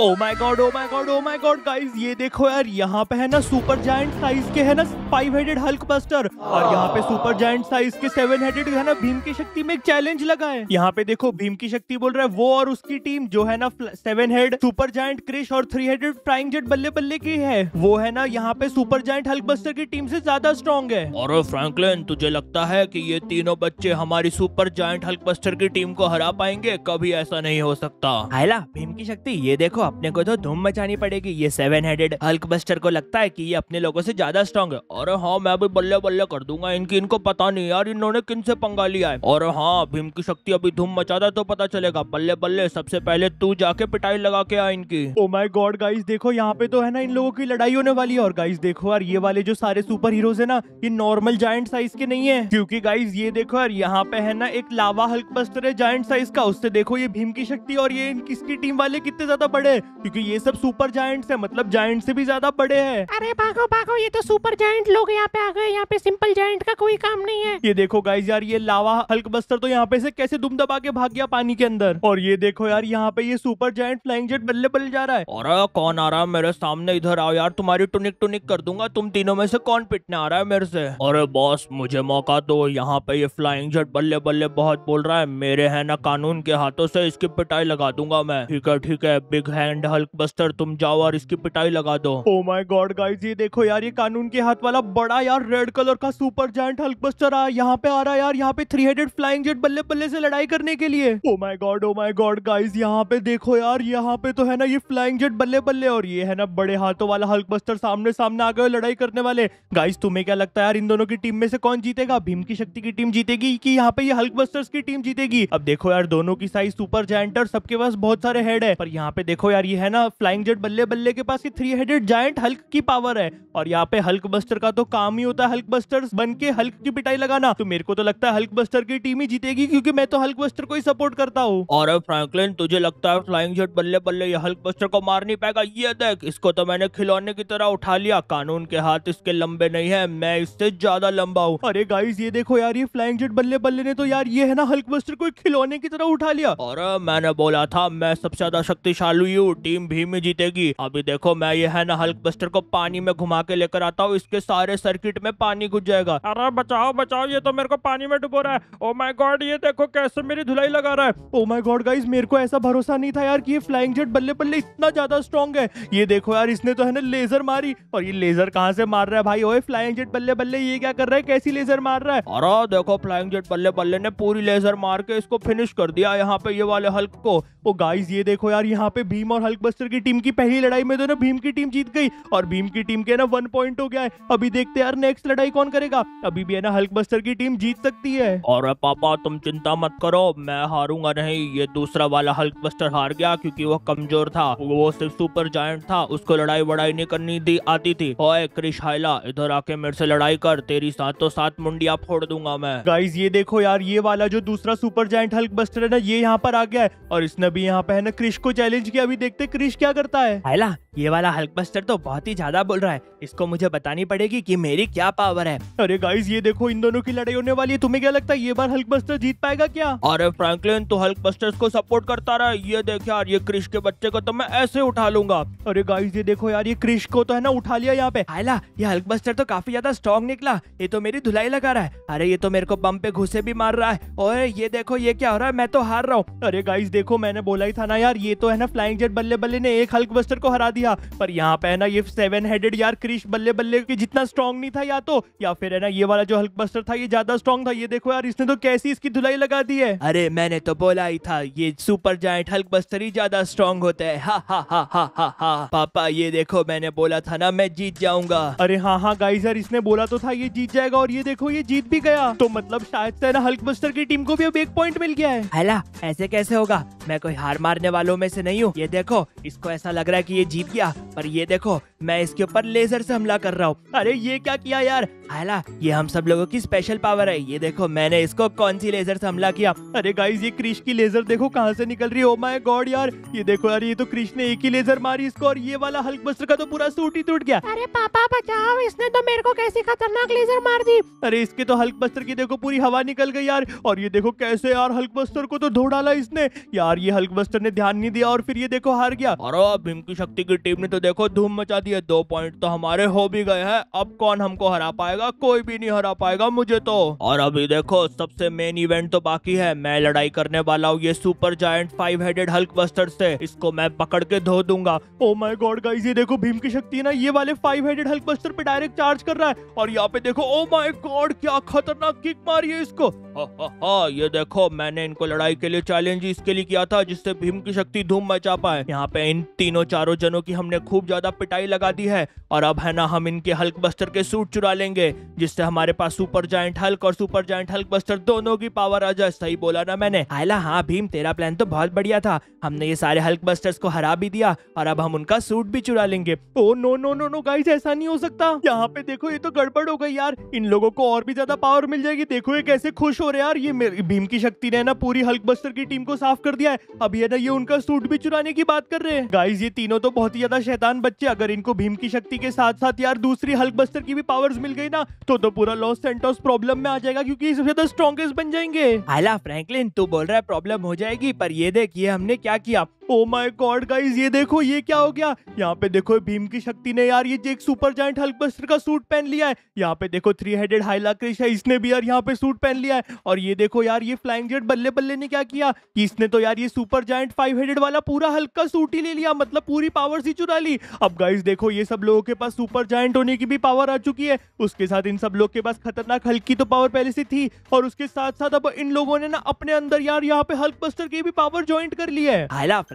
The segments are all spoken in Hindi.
O my god oh my god oh my god guys ये देखो यार यहाँ पे है ना सुपर जायंट साइज के है ना फाइव हेडेड हल्क बस्टर और यहाँ पे सुपर जायंट साइज के सेवन हेडेड है ना भीम की शक्ति में एक चैलेंज लगा है यहाँ पे देखो भीम की शक्ति बोल रहा है वो और उसकी टीम जो है ना seven head super giant Krish और थ्री हेडेड फ्लाइंग जेट बल्ले बल्ले की है वो है ना यहाँ पे सुपर जायंट हल्क बस्टर की टीम से ज्यादा स्ट्रॉन्ग है और फ्रैंकलिन तुझे लगता है की ये तीनों बच्चे हमारी सुपर जॉइंट हल्क बस्टर की टीम को हरा पाएंगे कभी ऐसा नहीं हो सकता भीम की शक्ति ये देखो अपने को तो धूम मचानी पड़ेगी ये सेवन हेडेड हल्क बस्टर को लगता है की ये अपने लोगों से ज्यादा स्ट्रॉन्ग है और हाँ मैं भी बल्ले बल्ले कर दूंगा इनकी इनको पता नहीं यार इन्होंने किन से पंगा लिया है और हाँ भीम की शक्ति अभी धूम मचाता तो पता चलेगा बल्ले बल्ले सबसे पहले तू जाके पिटाई लगा के आ इनकी ओ माय गॉड गाइस देखो यहाँ पे तो है ना इन लोगों की लड़ाई होने वाली है और गाइस देखो यार ये वाले जो सारे सुपर हीरोज है ना ये नॉर्मल जायंट साइज के नहीं है क्योंकि गाइस ये देखो यार यहाँ पे है ना एक लावा हल्क बस्तर है जायंट साइज का उससे देखो ये भीम की शक्ति और ये किसकी टीम वाले कितने ज्यादा बड़े है क्योंकि ये सब सुपर जायंट्स है मतलब जायंट से भी ज्यादा बड़े हैं अरे भागो भागो ये तो सुपर जायंट लोग यहाँ पे आ गए यहाँ पे सिंपल जायंट का कोई काम नहीं है ये देखो गाइज यार ये लावा हल्क बस्तर तो यहाँ पे से कैसे दुम दबा के भाग गया पानी के अंदर और ये देखो यार यहाँ पे ये सुपर जायंट फ्लाइंग जेट बल्ले बल्ले जा रहा है और कौन आ रहा है मेरे सामने इधर आओ यार तुम्हारी टुनिक टुनिक कर दूंगा तुम तीनों में से कौन पिटने आ रहा है मेरे से अरे बॉस मुझे मौका दो यहाँ पे ये फ्लाइंग जेट बल्ले बल्ले बहुत बोल रहा है मेरे है ना कानून के हाथों से इसकी पिटाई लगा दूंगा मैं ठीक है ठीक है बिग है हैंड हल्क तुम जाओ और इसकी पिटाई लगा दो ओ माय गॉड गाइस ये देखो यार ये कानून के हाथ वाला बड़ा यार रेड कलर का सुपर जायंट हल्क बस्तर आया यहाँ पे आ रहा है यार यहाँ पे थ्री हेडेड फ्लाइंग जेट बल्ले बल्ले से लड़ाई करने के लिए oh my god oh my god guys यहाँ पे देखो यार यहाँ पे तो है ना ये फ्लाइंग जेट बल्ले बल्ले और ये है ना बड़े हाथों वाला हल्क बस्तर सामने सामने आ गए लड़ाई करने वाले गाइज तुम्हें क्या लगता है यार इन दोनों की टीम में से कौन जीतेगा भीम की शक्ति की टीम जीतेगी की यहाँ पे हल्क बस्तर की टीम जीतेगी अब देखो यार दोनों की साइज सुपर जायंट और सबके पास बहुत सारे हेड है पर यहाँ पे देखो यार ये है ना फ्लाइंग जेट बल्ले बल्ले के पास ये थ्री हेडेड जायंट हल्क की पावर है और यहाँ पे हल्क बस्टर का तो काम ही होता है हल्क बस्टर बन के हल्क की पिटाई लगाना तो मेरे को तो लगता है हल्क बस्टर की टीम ही जीतेगी क्योंकि मैं तो हल्क बस्टर को ही सपोर्ट करता हूँ और फ्रैंकलिन तुझे लगता है फ्लाइंग जेट बल्ले बल्ले ये हल्क बस्टर को मार नहीं पाएगा ये देख इसको तो मैंने खिलौने की तरह उठा लिया कानून के हाथ इसके लंबे नहीं है मैं इससे ज्यादा लंबा हूँ अरे गाइज ये देखो यार ये फ्लाइंग जेट बल्ले बल्ले ने तो यार ये है ना हल्क बस्टर को खिलौने की तरह उठा लिया और मैंने बोला था मैं सबसे ज्यादा शक्तिशाली यू टीम भीम में जीतेगी अभी देखो मैं ये है ना हल्क बस्टर को पानी में घुमा के लेकर आता हूँ इसके सारे सर्किट में पानी घुस जाएगा अरे बचाओ बचाओ ये तो मेरे को पानी में डुबो रहा है ओ माई गॉड ये देखो कैसे मेरी धुलाई लगा रहा है ओ माई गॉड गाइज मेरे को ऐसा भरोसा नहीं था यार की फ्लाइंग जेट बल्ले बल्ले इतना ज्यादा स्ट्रॉन्ग है ये देखो यार इसने तो है ना लेजर मारी और ये लेजर कहाँ से मार रहा है भाई ओए फ्लाइंग जेट बल्ले बल्ले ये क्या कर रहा है कैसी लेजर मार रहा है अरे देखो फ्लाइंग जेट बल्ले बल्ले ने पूरी लेजर मार के इसको फिनिश कर दिया यहाँ पे ये वाले हल्क को ओ oh गाइस ये देखो यार यहाँ पे भीम भीम और हल्कबस्टर की टीम की पहली लड़ाई में तो ना भीम की टीम जीत गई और भीम की टीम के ना वन पॉइंट हो गया है अभी देखते हैं यार नेक्स्ट लड़ाई कौन करेगा अभी भी है ना हल्कबस्टर की टीम जीत सकती है और पापा तुम चिंता मत करो मैं हारूंगा नहीं ये दूसरा वाला हल्कबस्टर हार गया क्योंकि वो कमजोर था वो सिर्फ सुपर जायंट था उसको लड़ाई वड़ाई नहीं करनी दी आती थी ओए क्रिश हाइला इधर आके मेरे से लड़ाई कर तेरी साथ तो सात मुंडिया फोड़ दूंगा मैं गाइज ये देखो यार ये वाला जो दूसरा सुपर जायंट हल्कबस्टर है ना ये यहाँ पर आ गया है और इसने भी यहाँ पे है ना क्रिश को चैलेंज किया अभी देखते क्रिश क्या करता है हैला ये वाला हल्कबस्टर तो बहुत ही ज्यादा बोल रहा है इसको मुझे बतानी पड़ेगी कि मेरी क्या पावर है अरे गाइस ये देखो इन दोनों की लड़ाई होने वाली है तुम्हें क्या लगता है ये बार हल्कबस्टर जीत पाएगा क्या अरे फ्रैंकलिन तो हल्कबस्टर्स को सपोर्ट करता रहा ये देखो यार ये क्रिश के बच्चे को तो मैं ऐसे उठा लूंगा अरे गाइस ये देखो यार ये क्रिश को तो है ना उठा लिया यहाँ पे आयला ये हल्कबस्टर तो काफी ज्यादा स्ट्रॉन्ग निकला ये तो मेरी धुलाई लगा रहा है अरे ये तो मेरे को बम पे घुसे भी मार रहा है और ये देखो ये क्या हो रहा है मैं तो हार रहा हूँ अरे गाइस देखो मैंने बोला ही था ना यार ये तो है ना फ्लाइंग जेट बल्ले बल्ले ने एक हल्क बस्टर को हरा दिया पर यहाँ पे है ना ये सेवन हेडेड यार क्रिश बल्ले बल्ले के जितना स्ट्रॉन्ग नहीं था या तो या फिर है ना ये वाला जो हल्क बस्टर था ये ज्यादा स्ट्रॉन्ग था ये देखो यार इसने तो कैसी इसकी धुलाई लगा दी है अरे मैंने तो बोला ही था ये सुपर जाइंट हल्क बस्टर ही ज्यादा स्ट्रॉन्ग होता है पापा ये देखो मैंने बोला था ना मैं जीत जाऊंगा अरे हाँ हाँ गाइस यार इसने बोला तो था ये जीत जाएगा और ये देखो ये जीत भी गया तो मतलब शायद से ना हल्क बस्टर की टीम को भी अब एक पॉइंट मिल गया है हैला ऐसे कैसे होगा मैं कोई हार मारने वालों में से नहीं हूँ ये देखो इसको ऐसा लग रहा है कि ये जीत गया पर ये देखो मैं इसके ऊपर लेजर से हमला कर रहा हूँ अरे ये क्या किया यार आयला ये हम सब लोगों की स्पेशल पावर है ये देखो मैंने इसको कौन सी लेजर से हमला किया अरे गाइस ये क्रिश की लेजर देखो कहाँ से निकल रही है ओ माय गॉड यार ये देखो यार ये तो क्रिश ने एक ही लेजर मारी इसको और ये वाला हल्क बस्टर का तो पूरा सूट ही टूट गया अरे पापा बचाओ इसने तो मेरे को कैसी खतरनाक लेजर मार दी अरे इसके तो हल्क बस्टर की देखो पूरी हवा निकल गई यार और ये देखो कैसे यार हल्क बस्टर को तो धो डाला इसने यार ये हल्क बस्टर ने ध्यान नहीं दिया और फिर ये देखो को हार गया और भीम की शक्ति की टीम ने तो देखो धूम मचा दी है दो पॉइंट तो हमारे हो भी गए हैं अब कौन हमको हरा पाएगा कोई भी नहीं हरा पाएगा मुझे तो और अभी देखो सबसे मेन इवेंट तो बाकी है मैं लड़ाई करने वाला हूँ ये super giant five headed Hulk Buster से इसको मैं पकड़ के धो दूंगा ओ माई गॉड गाइज ये देखो भीम की शक्ति ना ये वाले फाइव हेडेड हल्क बस्टर पे डायरेक्ट चार्ज कर रहा है और यहाँ पे देखो ओ माई गॉड क्या खतरनाक किक मारी है इसको हाँ ये देखो मैंने इनको लड़ाई के लिए चैलेंज इसके लिए किया था जिससे भीम की शक्ति धूम मचा पाए यहाँ पे इन तीनों चारों जनों की हमने खूब ज्यादा पिटाई लगा दी है और अब है ना हम इनके हल्क बस्टर के सूट चुरा लेंगे जिससे हमारे पास सुपर जायंट हल्क और सुपर जायंट हल्क बस्टर दोनों की पावर आ जाए सही बोला ना मैंने आयला हाँ भीम तेरा प्लान तो बहुत बढ़िया था हमने ये सारे हल्क बस्टर्स को हरा भी दिया और अब हम उनका सूट भी चुरा लेंगे oh no no no no guys ऐसा नहीं हो सकता यहाँ पे देखो ये तो गड़बड़ हो गई यार इन लोगों को और भी ज्यादा पावर मिल जाएगी देखो ये कैसे खुश हो रहे यार ये भीम की शक्ति ने ना पूरी हल्क बस्तर की टीम को साफ कर दिया है अब ये ना ये उनका सूट भी चुराने की बात कर रहे हैं गाइज ये तीनों तो बहुत ही ज्यादा शैतान बच्चे अगर इनको भीम की शक्ति के साथ साथ यार दूसरी हल्क बस्तर की भी पावर्स मिल गई ना तो तो पूरा लॉस सेंटोस प्रॉब्लम में आ जाएगा क्योंकि सबसे ज्यादा स्ट्रॉन्गेस्ट बन जाएंगे आला फ्रैंकलिन तू बोल रहा है प्रॉब्लम हो जाएगी पर ये देख ये हमने क्या किया ओ माय गॉड गाइस ये देखो ये क्या हो गया यहाँ पे देखो भीम की शक्ति ने यार ये एक सुपर हल्क हल्कबस्टर का सूट पहन लिया है यहाँ पे देखो थ्री हेडेड हाइला क्रिश है इसने भी यार यहाँ पे सूट पहन लिया है और ये देखो यार ये फ्लाइंग जेट बल्ले बल्ले ने क्या किया इसने तो यार ये सुपर जॉइंट फाइव हेडेड वाला पूरा हल्का सूट ही ले लिया मतलब पूरी पावर सी चुरा ली अब गाइज देखो ये सब लोगों के पास सुपर जॉइंट होने की भी पावर आ चुकी है उसके साथ इन सब लोग के पास खतरनाक हल्की तो पावर पहले से थी और उसके साथ साथ अब इन लोगों ने ना अपने अंदर यार यहाँ पे हल्क बस्टर की भी पावर ज्वाइंट कर ली है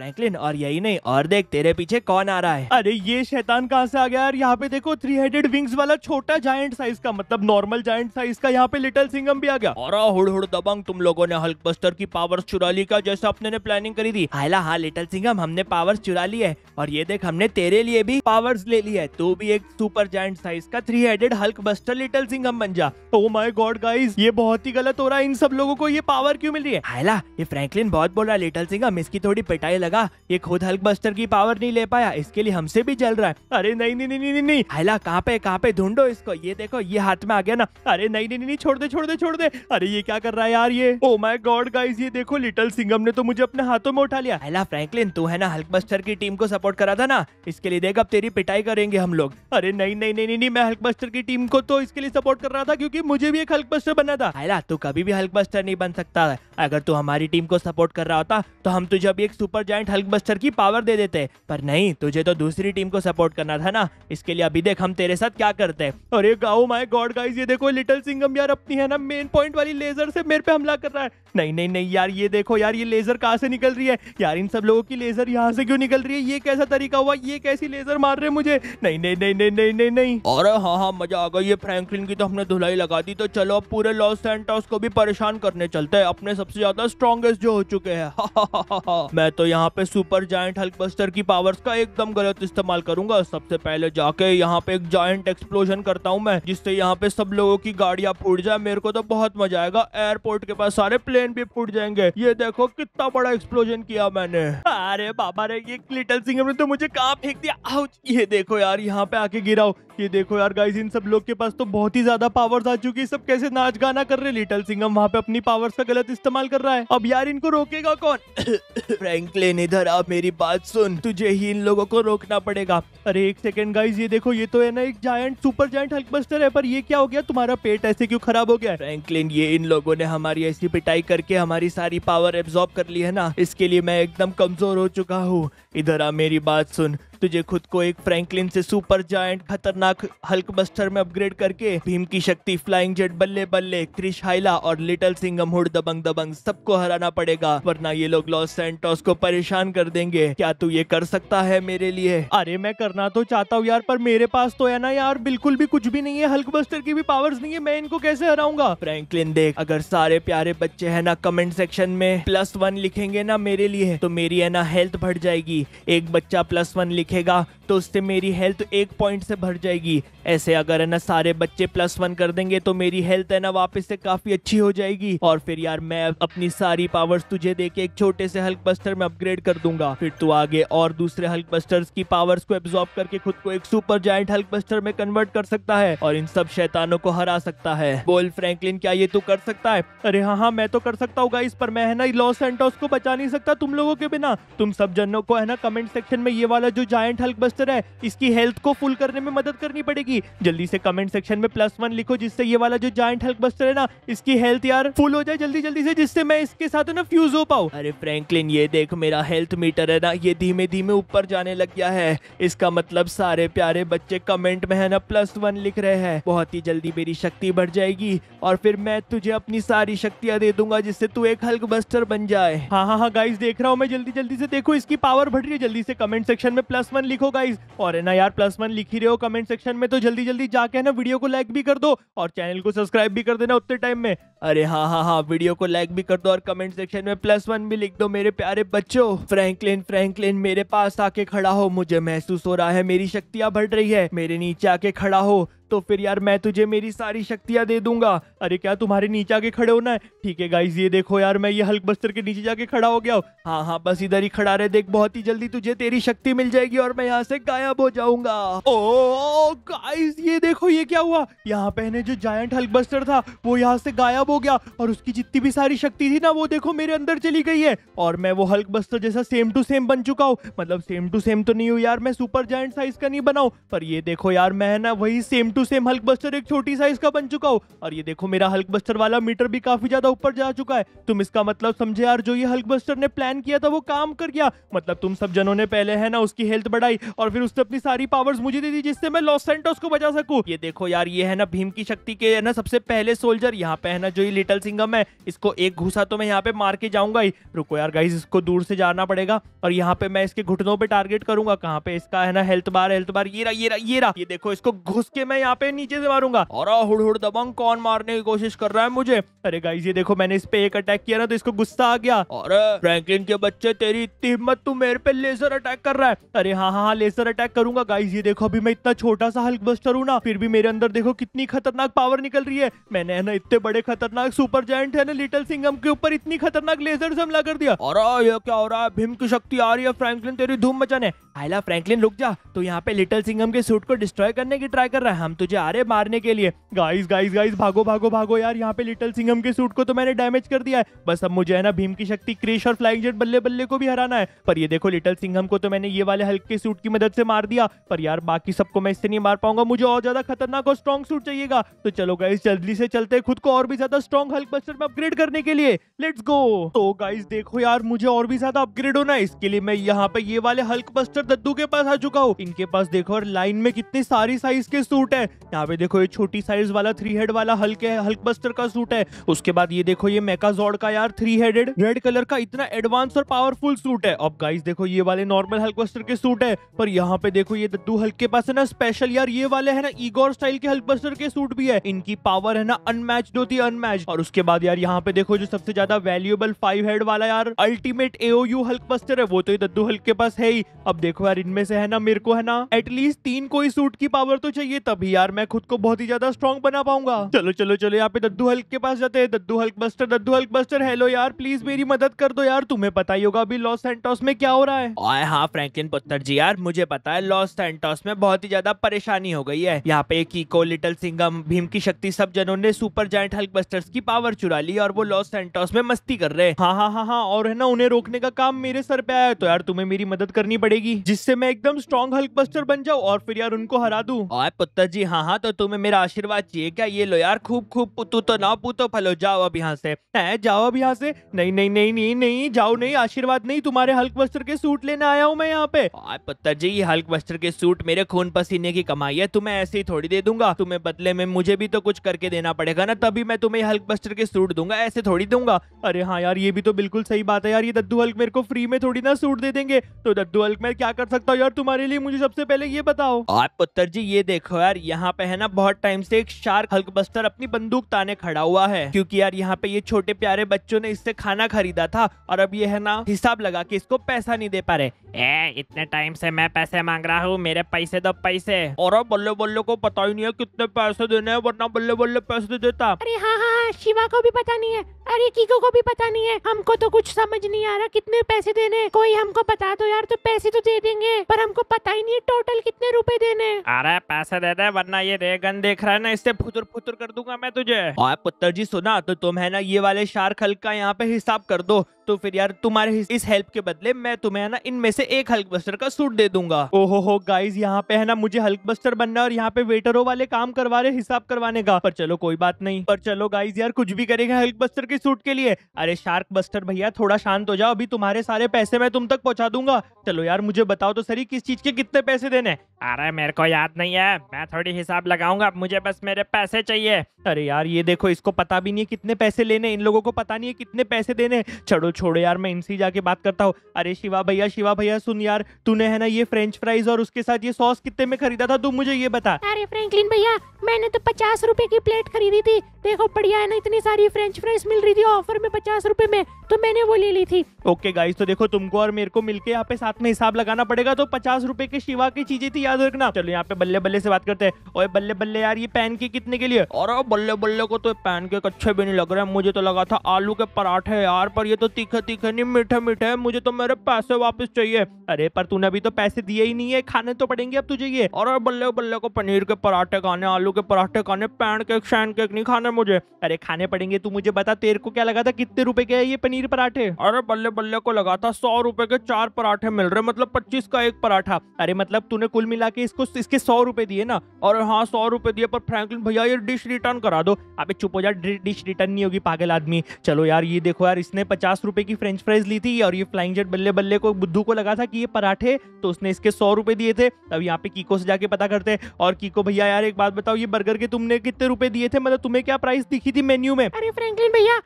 फ्रैंकलिन और यही नहीं और देख तेरे पीछे कौन आ रहा है अरे ये शैतान कहाँ से आ गया यार यहाँ पे देखो थ्री हेडेड विंग्स वाला छोटा जायंट साइज का मतलब नॉर्मल जायंट साइज का यहाँ पे लिटिल सिंगम भी आ गया और हुड़ हुड़ दबंग तुम लोगों ने हल्क बस्टर की पावर्स चुरा ली का जैसा अपने ने प्लानिंग करी थी हाला हाँ लिटिल सिंगम हमने पावर्स चुरा ली है और ये देख हमने तेरे लिए भी पावर्स ले ली है तू भी एक सुपर जायंट साइज का three headed Hulk Buster little Singham बन जा ओ माई गॉड गाइज ये बहुत ही गलत हो रहा है इन सब लोगों को ये पावर क्यों मिल रही है हाला ये फ्रैंकलिन बहुत बोल रहा है लिटिल सिंगम इसकी थोड़ी पिटाई लगा ये खुद हल्क बस्टर की पावर नहीं ले पाया इसके लिए हमसे भी जल रहा है अरे नहीं नहीं नहीं नहीं नहीं कहाँ पे कहाँ पे ढूंढो इसको ये देखो ये हाथ में आ गया ना अरे नहीं नहीं नहीं छोड़ दे छोड़ दे छोड़ दे अरे ये क्या कर रहा है यार ये ओ माय गॉड गाइस ये देखो लिटिल सिंगम ने तो मुझे अपने हाथों में उठा लिया हेला फ्रैंकलिन तू है ना हल्क बस्टर की टीम को सपोर्ट करा था ना इसके लिए देख अब तेरी पिटाई करेंगे हम लोग अरे नहीं नहीं नहीं नहीं मैं हल्क बस्टर की टीम को तो इसके लिए सपोर्ट कर रहा था क्योंकि मुझे भी एक हल्क बस्टर बना था हेला तू कभी भी हल्क बस्टर नहीं बन सकता अगर तू हमारी टीम को सपोर्ट कर रहा होता तो हम तुझे अभी एक सुपर जाइंट बस्टर की पावर दे देते पर नहीं तुझे तो दूसरी टीम को सपोर्ट करना था ना इसके लिए अभी देख हम तेरे साथ क्या करते अरे गाओ माय गॉड गाइस ये देखो लिटिल सिंगम यार अपनी है ना मेन पॉइंट वाली लेजर से मेरे पे हमला कर रहा है नहीं नहीं नहीं यार ये देखो यार ये लेजर कहाँ से निकल रही है यार इन सब लोगों की लेजर यहाँ से क्यों निकल रही है ये कैसा तरीका हुआ ये कैसी लेजर मार रहे मुझे नहीं नहीं नहीं नहीं नहीं नहीं नहीं और हाँ हाँ मजा आ गई ये फ्रैंकलिन की तो हमने धुलाई लगा दी तो चलो अब पूरे लॉस सेंटर्स को भी परेशान करने चलते हैं अपने सबसे ज्यादा स्ट्रॉन्गेस्ट जो हो चुके हैं मैं तो यहाँ यहाँ पे सुपर जॉइंट हल्क बस्टर की पावर्स का एकदम गलत इस्तेमाल करूंगा सबसे पहले जाके यहाँ पे एक जॉइंट एक्सप्लोजन करता हूँ मैं जिससे यहाँ पे सब लोगों की गाड़िया फूट जाए मेरे को तो बहुत मजा आएगा एयरपोर्ट के पास सारे प्लेन भी फूट जाएंगे ये देखो कितना बड़ा एक्सप्लोजन किया मैंने अरे बाबा रे ये लिटल सिंगर ने तो मुझे कहा फेंक दिया आउच ये देखो यार यहाँ पे आके गिराओ ये देखो यार गाइस इन सब लोग के पास तो बहुत ही ज्यादा पावर्स आ चुकी है सब कैसे नाच गाना कर रहे लिटल सिंगम वहाँ पे अपनी पावर्स का गलत इस्तेमाल कर रहा है अब यार इनको रोकेगा कौन फ्रैंकलिन इधर आप मेरी बात सुन तुझे ही इन लोगों को रोकना पड़ेगा अरे एक सेकेंड गाइस ये देखो ये तो है ना एक जायंट सुपर जायंट हल्कबस्टर है पर ये क्या हो गया तुम्हारा पेट ऐसे क्यों खराब हो गया फ्रैंकलिन ये इन लोगों ने हमारी ऐसी पिटाई करके हमारी सारी पावर एब्जॉर्ब कर ली है ना इसके लिए मैं एकदम कमजोर हो चुका हूँ इधर आ मेरी बात सुन तुझे खुद को एक फ्रैंकलिन से सुपर जायंट खतरनाक हल्क बस्टर में अपग्रेड करके भीम की शक्ति फ्लाइंग जेट बल्ले बल्ले क्रिश हाइला और लिटिल सिंगम हुड दबंग दबंग सबको हराना पड़ेगा वरना ये लोग लॉस सेंटोस को परेशान कर देंगे क्या तू ये कर सकता है मेरे लिए अरे मैं करना तो चाहता हूँ यार पर मेरे पास तो है ना यार बिल्कुल भी कुछ भी नहीं है हल्क बस्टर की भी पावर्स नहीं है मैं इनको कैसे हराऊंगा फ्रैंकलिन देख अगर सारे प्यारे बच्चे है ना कमेंट सेक्शन में प्लस वन लिखेंगे ना मेरे लिए तो मेरी है ना हेल्थ बढ़ जाएगी एक बच्चा प्लस वन लिख 可以 तो उससे मेरी हेल्थ एक पॉइंट से भर जाएगी ऐसे अगर है ना सारे बच्चे प्लस वन कर देंगे तो मेरी हेल्थ है ना वापस से काफी अच्छी हो जाएगी और फिर यार मैं अपनी सारी पावर्स तुझे दे के एक छोटे से हल्क बस्टर में अपग्रेड कर दूंगा फिर तू आगे और दूसरे हल्क बस्टर्स की पावर्स को एब्जॉर्ब करके खुद को एक सुपर जायंट हल्क बस्टर में कन्वर्ट कर सकता है और इन सब शैतानों को हरा सकता है बोल फ्रेंकलिन क्या ये तू कर सकता है अरे हाँ हाँ मैं तो कर सकता हूँ इस पर मैं है ना लॉस एंटोस को बचा नहीं सकता तुम लोगों के बिना तुम सब जनों को है ना कमेंट सेक्शन में ये वाला जो जायंट हल्क बस्टर मॉन्स्टर है इसकी हेल्थ को फुल करने में मदद करनी पड़ेगी जल्दी से कमेंट सेक्शन में प्लस वन लिखो जिससे ये वाला जो जॉइंट हल्क बस्टर है ना इसकी हेल्थ यार फुल हो जाए जल्दी जल्दी से जिससे मैं इसके साथ ना फ्यूज हो पाऊँ अरे फ्रेंकलिन ये देख मेरा हेल्थ मीटर है ना ये धीमे धीमे ऊपर जाने लग गया है इसका मतलब सारे प्यारे बच्चे कमेंट में है ना प्लस वन लिख रहे हैं बहुत ही जल्दी मेरी शक्ति बढ़ जाएगी और फिर मैं तुझे अपनी सारी शक्तियाँ दे दूंगा जिससे तू एक हल्क बस्टर बन जाए हाँ हाँ हाँ गाइस देख रहा हूँ मैं जल्दी जल्दी से देखो इसकी पावर बढ़ रही है जल्दी से कमेंट सेक्शन में प्लस वन लिखो गाइस गाइज और तो है ना यार प्लस वन लिख ही रहे हो कमेंट सेक्शन में तो जल्दी जल्दी जाके ना वीडियो को लाइक भी कर दो और चैनल को सब्सक्राइब भी कर देना उतने टाइम में अरे हाँ हाँ हाँ वीडियो को लाइक भी कर दो और कमेंट सेक्शन में प्लस वन भी लिख दो मेरे प्यारे बच्चों फ्रैंकलिन फ्रैंकलिन मेरे पास आके खड़ा हो मुझे महसूस हो रहा है मेरी शक्तियाँ बढ़ रही है मेरे नीचे आके खड़ा हो तो फिर यार मैं तुझे मेरी सारी शक्तियां दे दूंगा अरे क्या तुम्हारे नीचे आके खड़े होना है ठीक है गाइज ये देखो यार मैं ये हल्क बस्तर के नीचे जाके खड़ा हो गया हूँ हाँ हाँ बस इधर ही खड़ा रहे देख बहुत ही जल्दी तुझे तेरी शक्ति मिल जाएगी और मैं यहाँ से गायब हो जाऊंगा ओ गाइज ये देखो ये क्या हुआ यहाँ पहने जो जायंट हल्क बस्तर था वो यहाँ से गायब हो गया और उसकी जितनी भी सारी शक्ति थी ना वो देखो मेरे अंदर चली गई है और मैं वो हल्क बस्तर जैसा सेम टू सेम बन चुका हूँ मतलब सेम टू सेम तो नहीं हूँ यार मैं सुपर जायंट साइज का नहीं बनाऊ पर ये देखो यार मैं ना वही same to same Hulk Buster एक छोटी साइज का बन चुका हो और ये देखो मेरा हल्क बस्टर वाला मीटर भी काफी ज्यादा ऊपर जा चुका है तुम इसका मतलब समझे यार जो ये हल्क बस्टर ने प्लान किया था वो काम कर गया मतलब तुम सब जनों ने पहले है ना उसकी हेल्थ बढ़ाई और फिर उसने अपनी सारी पावर्स मुझे दे दी जिससे मैं लॉस सेंटोस को बचा सकू ये देखो यार ये है ना भीम की शक्ति के है ना सबसे पहले सोल्जर यहाँ पे है ना जो ये लिटल सिंगम है इसको एक घुसा तो मैं यहाँ पे मार के जाऊंगा ही रुको यार गाइज इसको दूर से जाना पड़ेगा और यहाँ पे मैं इसके घुटनों पर टारगेट करूंगा कहाँ पे इसका है ना हेल्थ बार हेल्थ बार ये रहा ये रहा ये रहा ये देखो इसको घुस के मैं यहाँ पे नीचे से मारूंगा और हुड़ हुड़ दबंग कौन मारने की कोशिश कर रहा है मुझे अरे गाइज ये देखो मैंने इस पे एक अटैक किया ना तो इसको गुस्सा आ गया और फ्रैंकलिन के बच्चे तेरी इतनी हिम्मत तू मेरे पे लेजर अटैक कर रहा है अरे हाँ हाँ हाँ लेजर अटैक करूंगा गाइज ये देखो अभी मैं इतना छोटा सा हल्क बस्टर हूँ ना फिर भी मेरे अंदर देखो कितनी खतरनाक पावर निकल रही है मैंने है ना इतने बड़े खतरनाक सुपर जॉइंट है ना लिटिल सिंगम के ऊपर इतनी खतरनाक लेजर से हमला कर दिया और ये क्या हो रहा है भीम की शक्ति आ रही है फ्रैंकलिन तेरी धूम मचाने आयला फ्रैंकलिन रुक जा तो यहाँ पे लिटिल सिंगम के सूट को डिस्ट्रॉय करने की ट्राई कर रहा है हम तुझे आ रहे मारने के लिए गाइस गाइस गाइस भागो भागो भागो यार यहाँ पे लिटिल सिंगम के सूट को तो मैंने डैमेज कर दिया है बस अब मुझे है ना भीम की शक्ति क्रेश और फ्लाइंग जेट बल्ले बल्ले को भी हराना है पर ये देखो लिटिल सिंघम को तो मैंने ये वाले हल्क के सूट की मदद से मार दिया पर यार बाकी सबको मैं इससे नहीं मार पाऊंगा मुझे और ज्यादा खतरनाक और स्ट्रॉन्ग सूट चाहिएगा तो चलो गाइस जल्दी से चलते खुद को और भी ज्यादा स्ट्रॉन्ग हल्क बस्टर में अपग्रेड करने के लिए लेट्स गो तो गाइस देखो यार मुझे और भी ज्यादा अपग्रेड होना है इसके लिए मैं यहाँ पे ये वाले हल्क बस्टर दद्दू के पास आ चुका हूँ इनके पास देखो और लाइन में कितनी सारी साइज के सूट है यहाँ पे देखो ये छोटी साइज वाला थ्री हेड वाला हल्क है हल्क का सूट है उसके बाद ये देखो ये मेकाजोड का यार थ्री हेडेड रेड कलर का इतना एडवांस और पावरफुल सूट है अब गाइस देखो ये वाले नॉर्मल हल्क के सूट है पर यहाँ पे देखो ये दद्दू हल्क के पास है ना स्पेशल यार ये वाले है ना ईगोर स्टाइल के हल्क बस्तर के सूट भी है इनकी पावर है ना अनमैच होती है अनमैच और उसके बाद यार यहाँ पे देखो जो सबसे ज्यादा वैल्यूएबल फाइव हेड वाला यार अल्टीमेट यू हल्क बस्तर है वो तो ये दद्दू हल्क के पास है ही अब देखो यार इनमें से है ना मेरे को है ना एटलीस्ट तीन कोई सूट की पावर तो चाहिए तभी यार मैं खुद को बहुत ही ज्यादा स्ट्रॉन्ग बना पाऊंगा चलो चलो चलो यहाँ पे दद्दू हल्क के पास जाते हैं दद्दू हल्क बस्टर दद्दू हल्क बस्टर हेलो यार प्लीज मेरी मदद कर दो यार तुम्हें पता ही होगा अभी लॉस सेंटोस में क्या हो रहा है आए हाँ फ्रैंकलिन पुत्र जी यार मुझे पता है लॉस सेंटोस में बहुत ही ज्यादा परेशानी हो गई है यहाँ पे कीको लिटल सिंगम भीम की शक्ति सब जनों ने सुपर जायंट हल्क बस्टर्स की पावर चुरा ली और वो लॉस सेंटोस में मस्ती कर रहे हैं हाँ हाँ हाँ हाँ और है ना उन्हें रोकने का काम मेरे सर पे आया तो यार तुम्हें मेरी मदद करनी पड़ेगी जिससे मैं एकदम स्ट्रॉन्ग हल्क बस्टर बन जाऊँ और फिर यार उनको हरा दू और पुत्र जी जी हाँ हाँ तो तुम्हें मेरा आशीर्वाद चाहिए क्या ये लो यार खूब खूब पुतू तो ना पूतो फलो जाओ अब यहाँ से है जाओ अब यहाँ से नहीं नहीं नहीं नहीं नहीं जाओ नहीं आशीर्वाद नहीं तुम्हारे हल्क बस्तर के सूट लेने आया हूँ मैं यहाँ पे पत्ता जी ये हल्क बस्तर के सूट मेरे खून पसीने की कमाई है तुम्हें ऐसे ही थोड़ी दे दूंगा तुम्हें बदले में मुझे भी तो कुछ करके देना पड़ेगा ना तभी मैं तुम्हें हल्क बस्तर के सूट दूंगा ऐसे थोड़ी दूंगा अरे हाँ यार ये भी तो बिल्कुल सही बात है यार ये दद्दू हल्क मेरे को फ्री में थोड़ी ना सूट दे देंगे तो दद्दू हल्क मैं क्या कर सकता हूँ यार तुम्हारे लिए मुझे सबसे पहले ये बताओ आप पुत्र जी ये देखो यार यहाँ पे है ना बहुत टाइम से एक शार्क हल्क बस्तर अपनी बंदूक ताने खड़ा हुआ है क्योंकि यार यहाँ पे ये छोटे प्यारे बच्चों ने इससे खाना खरीदा था और अब ये है ना हिसाब लगा के इसको पैसा नहीं दे पा रहे ए इतने टाइम से मैं पैसे मांग रहा हूँ मेरे पैसे दो पैसे और अब बल्ले बल्ले को पता ही नहीं है कितने पैसे देने हैं वरना बल्ले बल्ले पैसे दे देता अरे हाँ हाँ, हाँ शिवा को भी पता नहीं है अरे कीको को भी पता नहीं है हमको तो कुछ समझ नहीं आ रहा कितने पैसे देने कोई हमको बता दो यार तो पैसे तो दे देंगे पर हमको पता ही नहीं है टोटल कितने रूपए देने अरे पैसे दे दे वरना ये रेगन देख रहा है ना इससे फुतुर फुतुर कर दूंगा मैं तुझे और पुत्र जी सुना तो तुम है ना ये वाले शार्क हल्क का यहाँ पे हिसाब कर दो तो फिर यार तुम्हारे इस हेल्प के बदले मैं तुम्हें है ना इनमें से एक हल्क बस्टर का सूट दे दूंगा ओहो हो गाइज यहाँ पे है ना मुझे हल्क बस्टर बनना और यहाँ पे वेटरों वाले काम करवा रहे हिसाब करवाने का पर चलो कोई बात नहीं पर चलो गाइज यार कुछ भी करेंगे हल्क बस्टर के सूट के लिए अरे शार्क बस्टर भैया थोड़ा शांत हो जाओ अभी तुम्हारे सारे पैसे मैं तुम तक पहुँचा दूंगा चलो यार मुझे बताओ तो सर किस चीज के कितने पैसे देने अरे मेरे को याद नहीं है मैं थोड़ी आखिरी हिसाब लगाऊंगा मुझे बस मेरे पैसे चाहिए अरे यार ये देखो इसको पता भी नहीं है कितने पैसे लेने इन लोगों को पता नहीं है कितने पैसे देने छोड़ो छोड़ो यार मैं इनसे जाके बात करता हूँ अरे शिवा भैया शिवा भैया सुन यार तूने है ना ये फ्रेंच फ्राइज और उसके साथ ये सॉस कितने में खरीदा था तू मुझे ये बता अरे फ्रेंकलिन भैया मैंने तो पचास रूपए की प्लेट खरीदी थी देखो बढ़िया है ना इतनी सारी फ्रेंच फ्राइज मिल रही थी ऑफर में पचास रूपए में तो मैंने वो ले ली थी ओके गाइस तो देखो तुमको और मेरे को मिलके यहाँ पे साथ में हिसाब लगाना पड़ेगा तो पचास रूपए के शिवा की चीजें थी याद रखना चलो यहाँ पे बल्ले बल्ले से बात करते हैं ओए बल्ले बल्ले यार ये पैन के कितने के लिए अरे बल्ले बल्ले को तो पैन के अच्छे भी नहीं लग रहे मुझे तो लगा था आलू के पराठे यार पर ये तो तीखे तीखे नहीं मीठे मीठे मुझे तो मेरे पैसे वापस चाहिए अरे पर तूने अभी तो पैसे दिए ही नहीं है खाने तो पड़ेंगे अब तुझे ये अरे बल्ले बल्ले को पनीर के पराठे खाने आलू के पराठे खाने पैन केक शैन केक नहीं खाने मुझे अरे खाने पड़ेंगे तू मुझे बता तेरे को क्या लगा था कितने रुपए के है ये पनीर पराठे अरे बल्ले बल्ले को लगा था सौ रुपए के चार पराठे मिल रहे मतलब पच्चीस का एक पराठा अरे मतलब तूने कुल मिला के इसको इसके सौ रुपए दिए ना अरे हाँ सौ रुपए दिए पर फ्रैंकलिन भैया ये डिश रिटर्न करा दो अबे चुप हो जा डिश रिटर्न नहीं होगी पागल आदमी चलो यार ये देखो यार इसने पचास रुपए की फ्रेंच फ्राइज ली थी और ये फ्लाइंग जेट बल्ले बल्ले को बुद्धू को लगा था कि ये पराठे तो उसने इसके सौ रुपए दिए थे तब यहाँ पे कीको से जाके पता करते और कीको भैया यार एक बात बताओ ये बर्गर के तुमने कितने रुपए दिए थे मतलब तुम्हें क्या प्राइस दिखी थी मेन्यू में अरे फ्रेंकलिन भैया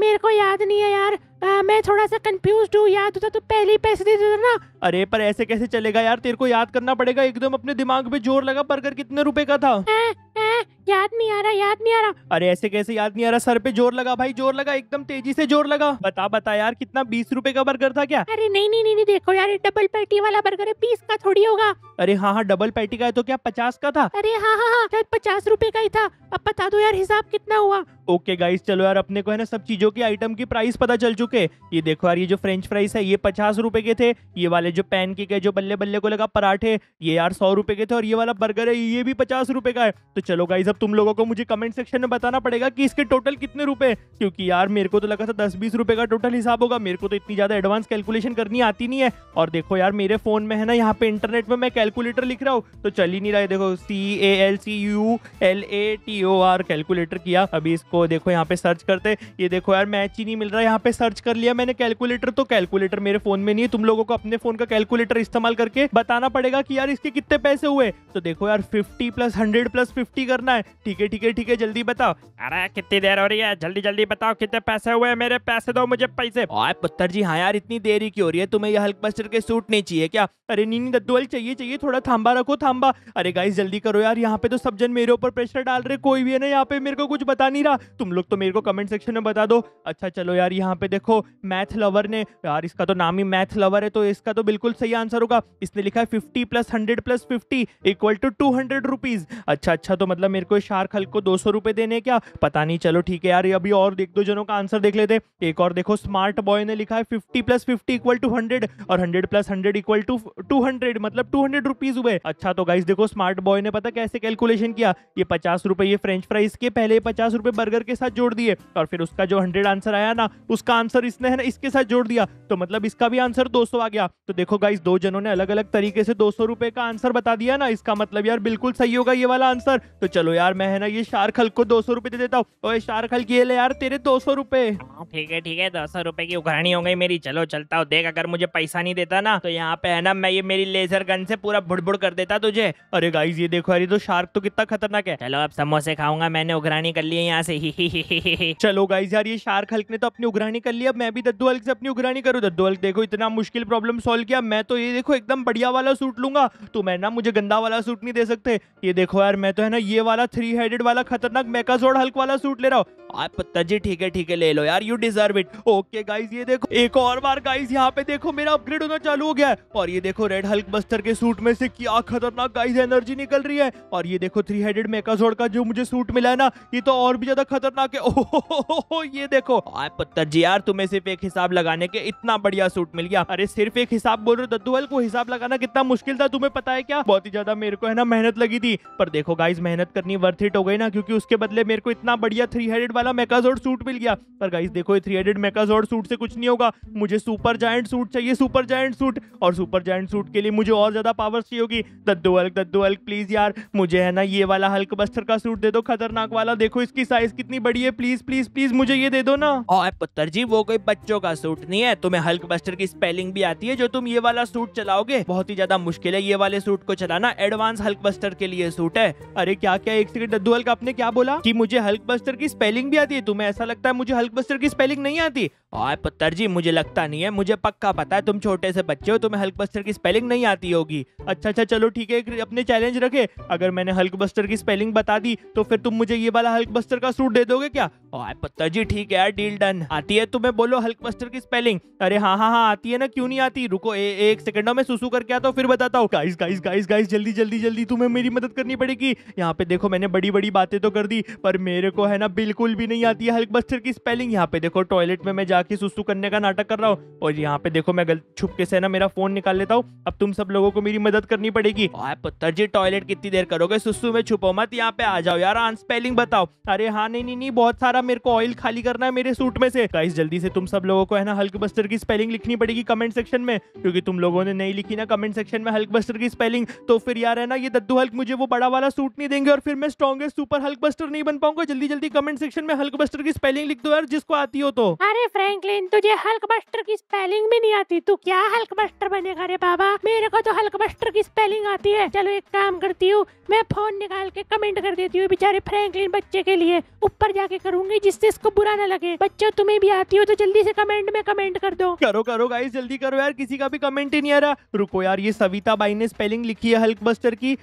मेरे को याद नहीं है यार आ, मैं थोड़ा सा कंफ्यूज हूँ याद होता तो पहले ही पैसे दे देता ना अरे पर ऐसे कैसे चलेगा यार तेरे को याद करना पड़ेगा एकदम अपने दिमाग पे जोर लगा बर्गर कितने रुपए का था आ, आ, याद नहीं आ रहा याद नहीं आ रहा अरे ऐसे कैसे याद नहीं आ रहा सर पे जोर लगा भाई जोर लगा एकदम तेजी से जोर लगा बता बता यार कितना बीस रूपए का बर्गर था क्या अरे नहीं नहीं नहीं देखो यार डबल पैटी वाला बर्गर है बीस का थोड़ी होगा अरे हाँ हाँ डबल पैटी का है तो क्या पचास का था अरे हाँ हाँ हाँ शायद पचास रूपए का ही था अब बता दो यार हिसाब कितना हुआ ओके गाइस चलो यार अपने को है ना सब चीजों के आइटम की प्राइस पता चल चुके ये देखो यार ये जो फ्रेंच फ्राइज है ये पचास रुपए के थे ये वाले जो पैन केक है जो बल्ले बल्ले को लगा पराठे ये यार सौ रुपए के थे और ये वाला बर्गर है ये भी पचास रुपए का है तो चलो गाइस अब तुम लोगों को मुझे कमेंट सेक्शन में बताना पड़ेगा कि इसके टोटल कितने रुपए क्योंकि यार मेरे को तो लगा था दस बीस रुपए का टोटल हिसाब होगा मेरे को तो इतनी ज्यादा एडवांस कैलकुलेशन करनी आती नहीं है और देखो यार मेरे फोन में है ना यहाँ पे इंटरनेट में मैं कैलकुलेटर लिख रहा हूँ तो चल ही नहीं रहा है देखो C A L C U L A T O R calculator किया अभी इसको देखो देखो यहाँ पे सर्च करते ये देखो यार मैच ही नहीं मिल रहा यहाँ पे सर्च कर लिया मैंने कैलकुलेटर तो कैलकुलेटर मेरे फोन में नहीं है तुम लोगों को अपने फोन का कैलकुलेटर इस्तेमाल करके बताना पड़ेगा कि यार इसके कितने पैसे हुए तो देखो यार fifty plus hundred plus fifty करना है ठीक है ठीक है ठीक है जल्दी बताओ अरे कितनी देर हो रही है जल्दी जल्दी बताओ कितने पैसे हुए मेरे पैसे दो मुझे पैसे पुत्र जी हाँ यार इतनी देरी की हो रही है तुम्हें यह हल्कबस्टर के सूट नहीं चाहिए क्या अरे नीनी दद्दुअल चाहिए चाहिए थोड़ा थाम्बा रखो थाम्बा अरे गाइस जल्दी करो यार यहाँ पे तो सब जन मेरे ऊपर प्रेशर डाल रहे कोई भी है ना यहाँ पे मेरे को कुछ बता नहीं रहा तुम लोग तो मेरे को कमेंट सेक्शन में बता दो अच्छा चलो यार यहाँ पे देखो मैथ लवर ने यार इसका तो नाम ही मैथ लवर है तो इसका तो बिल्कुल सही आंसर होगा इसने लिखा है fifty plus hundred plus fifty equal to two hundred rupees अच्छा अच्छा तो मतलब मेरे को शार्क हल्क को दो सौ रुपए देने क्या पता नहीं चलो ठीक है यार अभी और एक दो जनों का आंसर देख लेते एक और देखो स्मार्ट बॉय ने लिखा है fifty plus fifty equal to hundred और hundred plus hundred equal to two hundred मतलब टू हंड्रेड रुपीज हुए अच्छा तो गाइस देखो स्मार्ट बॉय ने पता कैसे कैलकुलेशन किया ये पचास रुपए ये फ्रेंच फ्राइज के पहले पचास रुपए बर्गर फिंगर के साथ जोड़ दिए और फिर उसका जो हंड्रेड आंसर आया ना उसका आंसर इसने है ना इसके साथ जोड़ दिया तो मतलब इसका भी आंसर दो आ गया तो देखो गाइस दो जनों ने अलग अलग तरीके से दो रुपए का आंसर बता दिया ना इसका मतलब यार बिल्कुल सही होगा ये वाला आंसर तो चलो यार मैं है ना ये शारखल को दो सौ दे देता हूँ और शारखल की ले यार तेरे दो सौ हाँ, ठीक है ठीक है दो सौ रुपए की उघरानी हो गई मेरी चलो चलता हूँ देख अगर मुझे पैसा नहीं देता ना तो यहाँ पे है ना मैं ये मेरी लेजर गन से पूरा भुड़बुड़ कर देता तुझे अरे गाइज ये देखो यार तो शार्क तो कितना खतरनाक है चलो अब समोसे खाऊंगा मैंने उघरानी कर ली है यहाँ से चलो गाइज यार ये शार्क हल्क ने तो अपनी उगरानी कर ली अब मैं भी दद्दू हल्क से अपनी उगरानी करूँ दद्दू हल्क देखो इतना मुश्किल प्रॉब्लम सोल्व किया मैं तो ये देखो एकदम बढ़िया वाला सूट लूंगा तो मैं ना मुझे गंदा वाला सूट नहीं दे सकते ये देखो यार मैं तो है ना ये वाला थ्री हेडेड वाला खतरनाक मेकाजोड हल्क वाला सूट ले रहा हूँ आप पत्ता जी ठीक है ठीक है ले लो यार you deserve it okay guys ये देखो एक और बार गाइज यहाँ पे देखो मेरा अपग्रेड होना चालू हो गया है और ये देखो रेड हल्क बस्तर के सूट में से क्या खतरनाक गाइज एनर्जी निकल रही है और ये देखो थ्री हेडेड मेकाजोड का जो मुझे सूट मिला है ना ये तो और भी ज्यादा खतरनाक है ओहो ये देखो आए पत्तर जी यार तुम्हें सिर्फ एक हिसाब लगाने के इतना बढ़िया सूट मिल गया अरे सिर्फ एक हिसाब बोल रहे दद्दूवल को हिसाब लगाना कितना मुश्किल था तुम्हें पता है क्या बहुत ही ज्यादा मेरे को है ना मेहनत लगी थी पर देखो गाइज मेहनत करनी वर्थ इट हो गई ना क्योंकि उसके बदले मेरे को इतना बढ़िया थ्री हेडेड वाला मेकाजोड सूट मिल गया पर गाइज देखो ये थ्री हेडेड मेकाजोड सूट से कुछ नहीं होगा मुझे सुपर जायंट सूट चाहिए सुपर जायंट सूट और सुपर जायंट सूट के लिए मुझे और ज्यादा पावर चाहिए होगी दद्दू हल्क दद्दू हल्क प्लीज यार मुझे है ना ये वाला हल्क बस्तर का सूट दे दो खतरनाक वाला देखो इसकी साइज कितनी बड़ी है प्लीज प्लीज प्लीज मुझे ये दे दो ना और पुत्र जी वो कोई बच्चों का सूट नहीं है तुम्हें हल्क बस्टर की स्पेलिंग भी आती है जो तुम ये वाला सूट चलाओगे बहुत ही ज्यादा मुश्किल है ये वाले सूट को चलाना एडवांस हल्क बस्टर के लिए सूट है अरे क्या क्या एक सेकंड दद्दू हल्क आपने क्या बोला की मुझे हल्क बस्टर की स्पेलिंग भी आती है तुम्हें ऐसा लगता है मुझे हल्क बस्टर की स्पेलिंग नहीं आती और पत्थर जी मुझे लगता नहीं है मुझे पक्का पता है तुम छोटे से बच्चे हो तुम्हें हल्क बस्टर की स्पेलिंग नहीं आती होगी अच्छा अच्छा चलो ठीक है अपने चैलेंज रखे अगर मैंने हल्क बस्टर की स्पेलिंग बता दी तो फिर तुम मुझे ये वाला हल्क बस्टर का सूट दे दोगे क्या और पत्तर जी ठीक है यार डील डन आती है तुम्हें बोलो हल्क बस्टर की स्पेलिंग अरे हाँ हाँ हाँ आती है ना क्यों नहीं आती रुको ए, एक सेकंडों में सुसू करके आता हूँ फिर बताता हूँ गाइस गाइस गाइस गाइस जल्दी जल्दी जल्दी तुम्हें मेरी मदद करनी पड़ेगी यहाँ पे देखो मैंने बड़ी बड़ी बातें तो कर दी पर मेरे को है ना बिल्कुल भी नहीं आती है हल्क बस्टर की स्पेलिंग यहाँ पे देखो टॉयलेट में मैं जा जाके सुसु करने का नाटक कर रहा हूँ और यहाँ पे देखो मैं गलत छुपके से ना मेरा फोन निकाल लेता हूँ अब तुम सब लोगों को मेरी मदद करनी पड़ेगी पत्थर जी टॉयलेट कितनी देर करोगे सुसु में छुपो मत यहाँ पे आ जाओ यार स्पेलिंग बताओ अरे हाँ नहीं नहीं बहुत सारा मेरे को ऑयल खाली करना है मेरे सूट में से गाइस जल्दी से तुम सब लोगों को है ना हल्क बस्तर की स्पेलिंग लिखनी पड़ेगी कमेंट सेक्शन में क्योंकि तुम लोगों ने नहीं लिखी ना कमेंट सेक्शन में हल्क बस्तर की स्पेलिंग तो फिर यार है ना ये दद्दू हल्क मुझे वो बड़ा वाला सूट नहीं देंगे और फिर मैं स्ट्रॉन्गेस्ट सुपर हल्क बस्टर नहीं बन पाऊंगा जल्दी जल्दी कमेंट सेक्शन में हल्क बस्टर की स्पेलिंग लिख दो यार जिसको आती हो तो अरे फ्रैंकलिन तुझे हल्क बस्टर की स्पेलिंग भी नहीं आती तू क्या हल्क बस्टर बनेगा रे बाबा मेरे को तो हल्क बस्टर की स्पेलिंग आती है चलो एक काम करती हूँ मैं फोन निकाल के कमेंट कर देती हूँ बेचारे फ्रैंकलिन बच्चे के लिए ऊपर जाके करूंगी जिससे इसको बुरा ना लगे बच्चों तुम्हें भी आती हो तो जल्दी से कमेंट में कमेंट कर दो करो करो गाइस जल्दी करो यार किसी का भी कमेंट ही नहीं आ रहा रुको यार ये सविता बाई ने स्पेलिंग लिखी है हल्क बस्टर की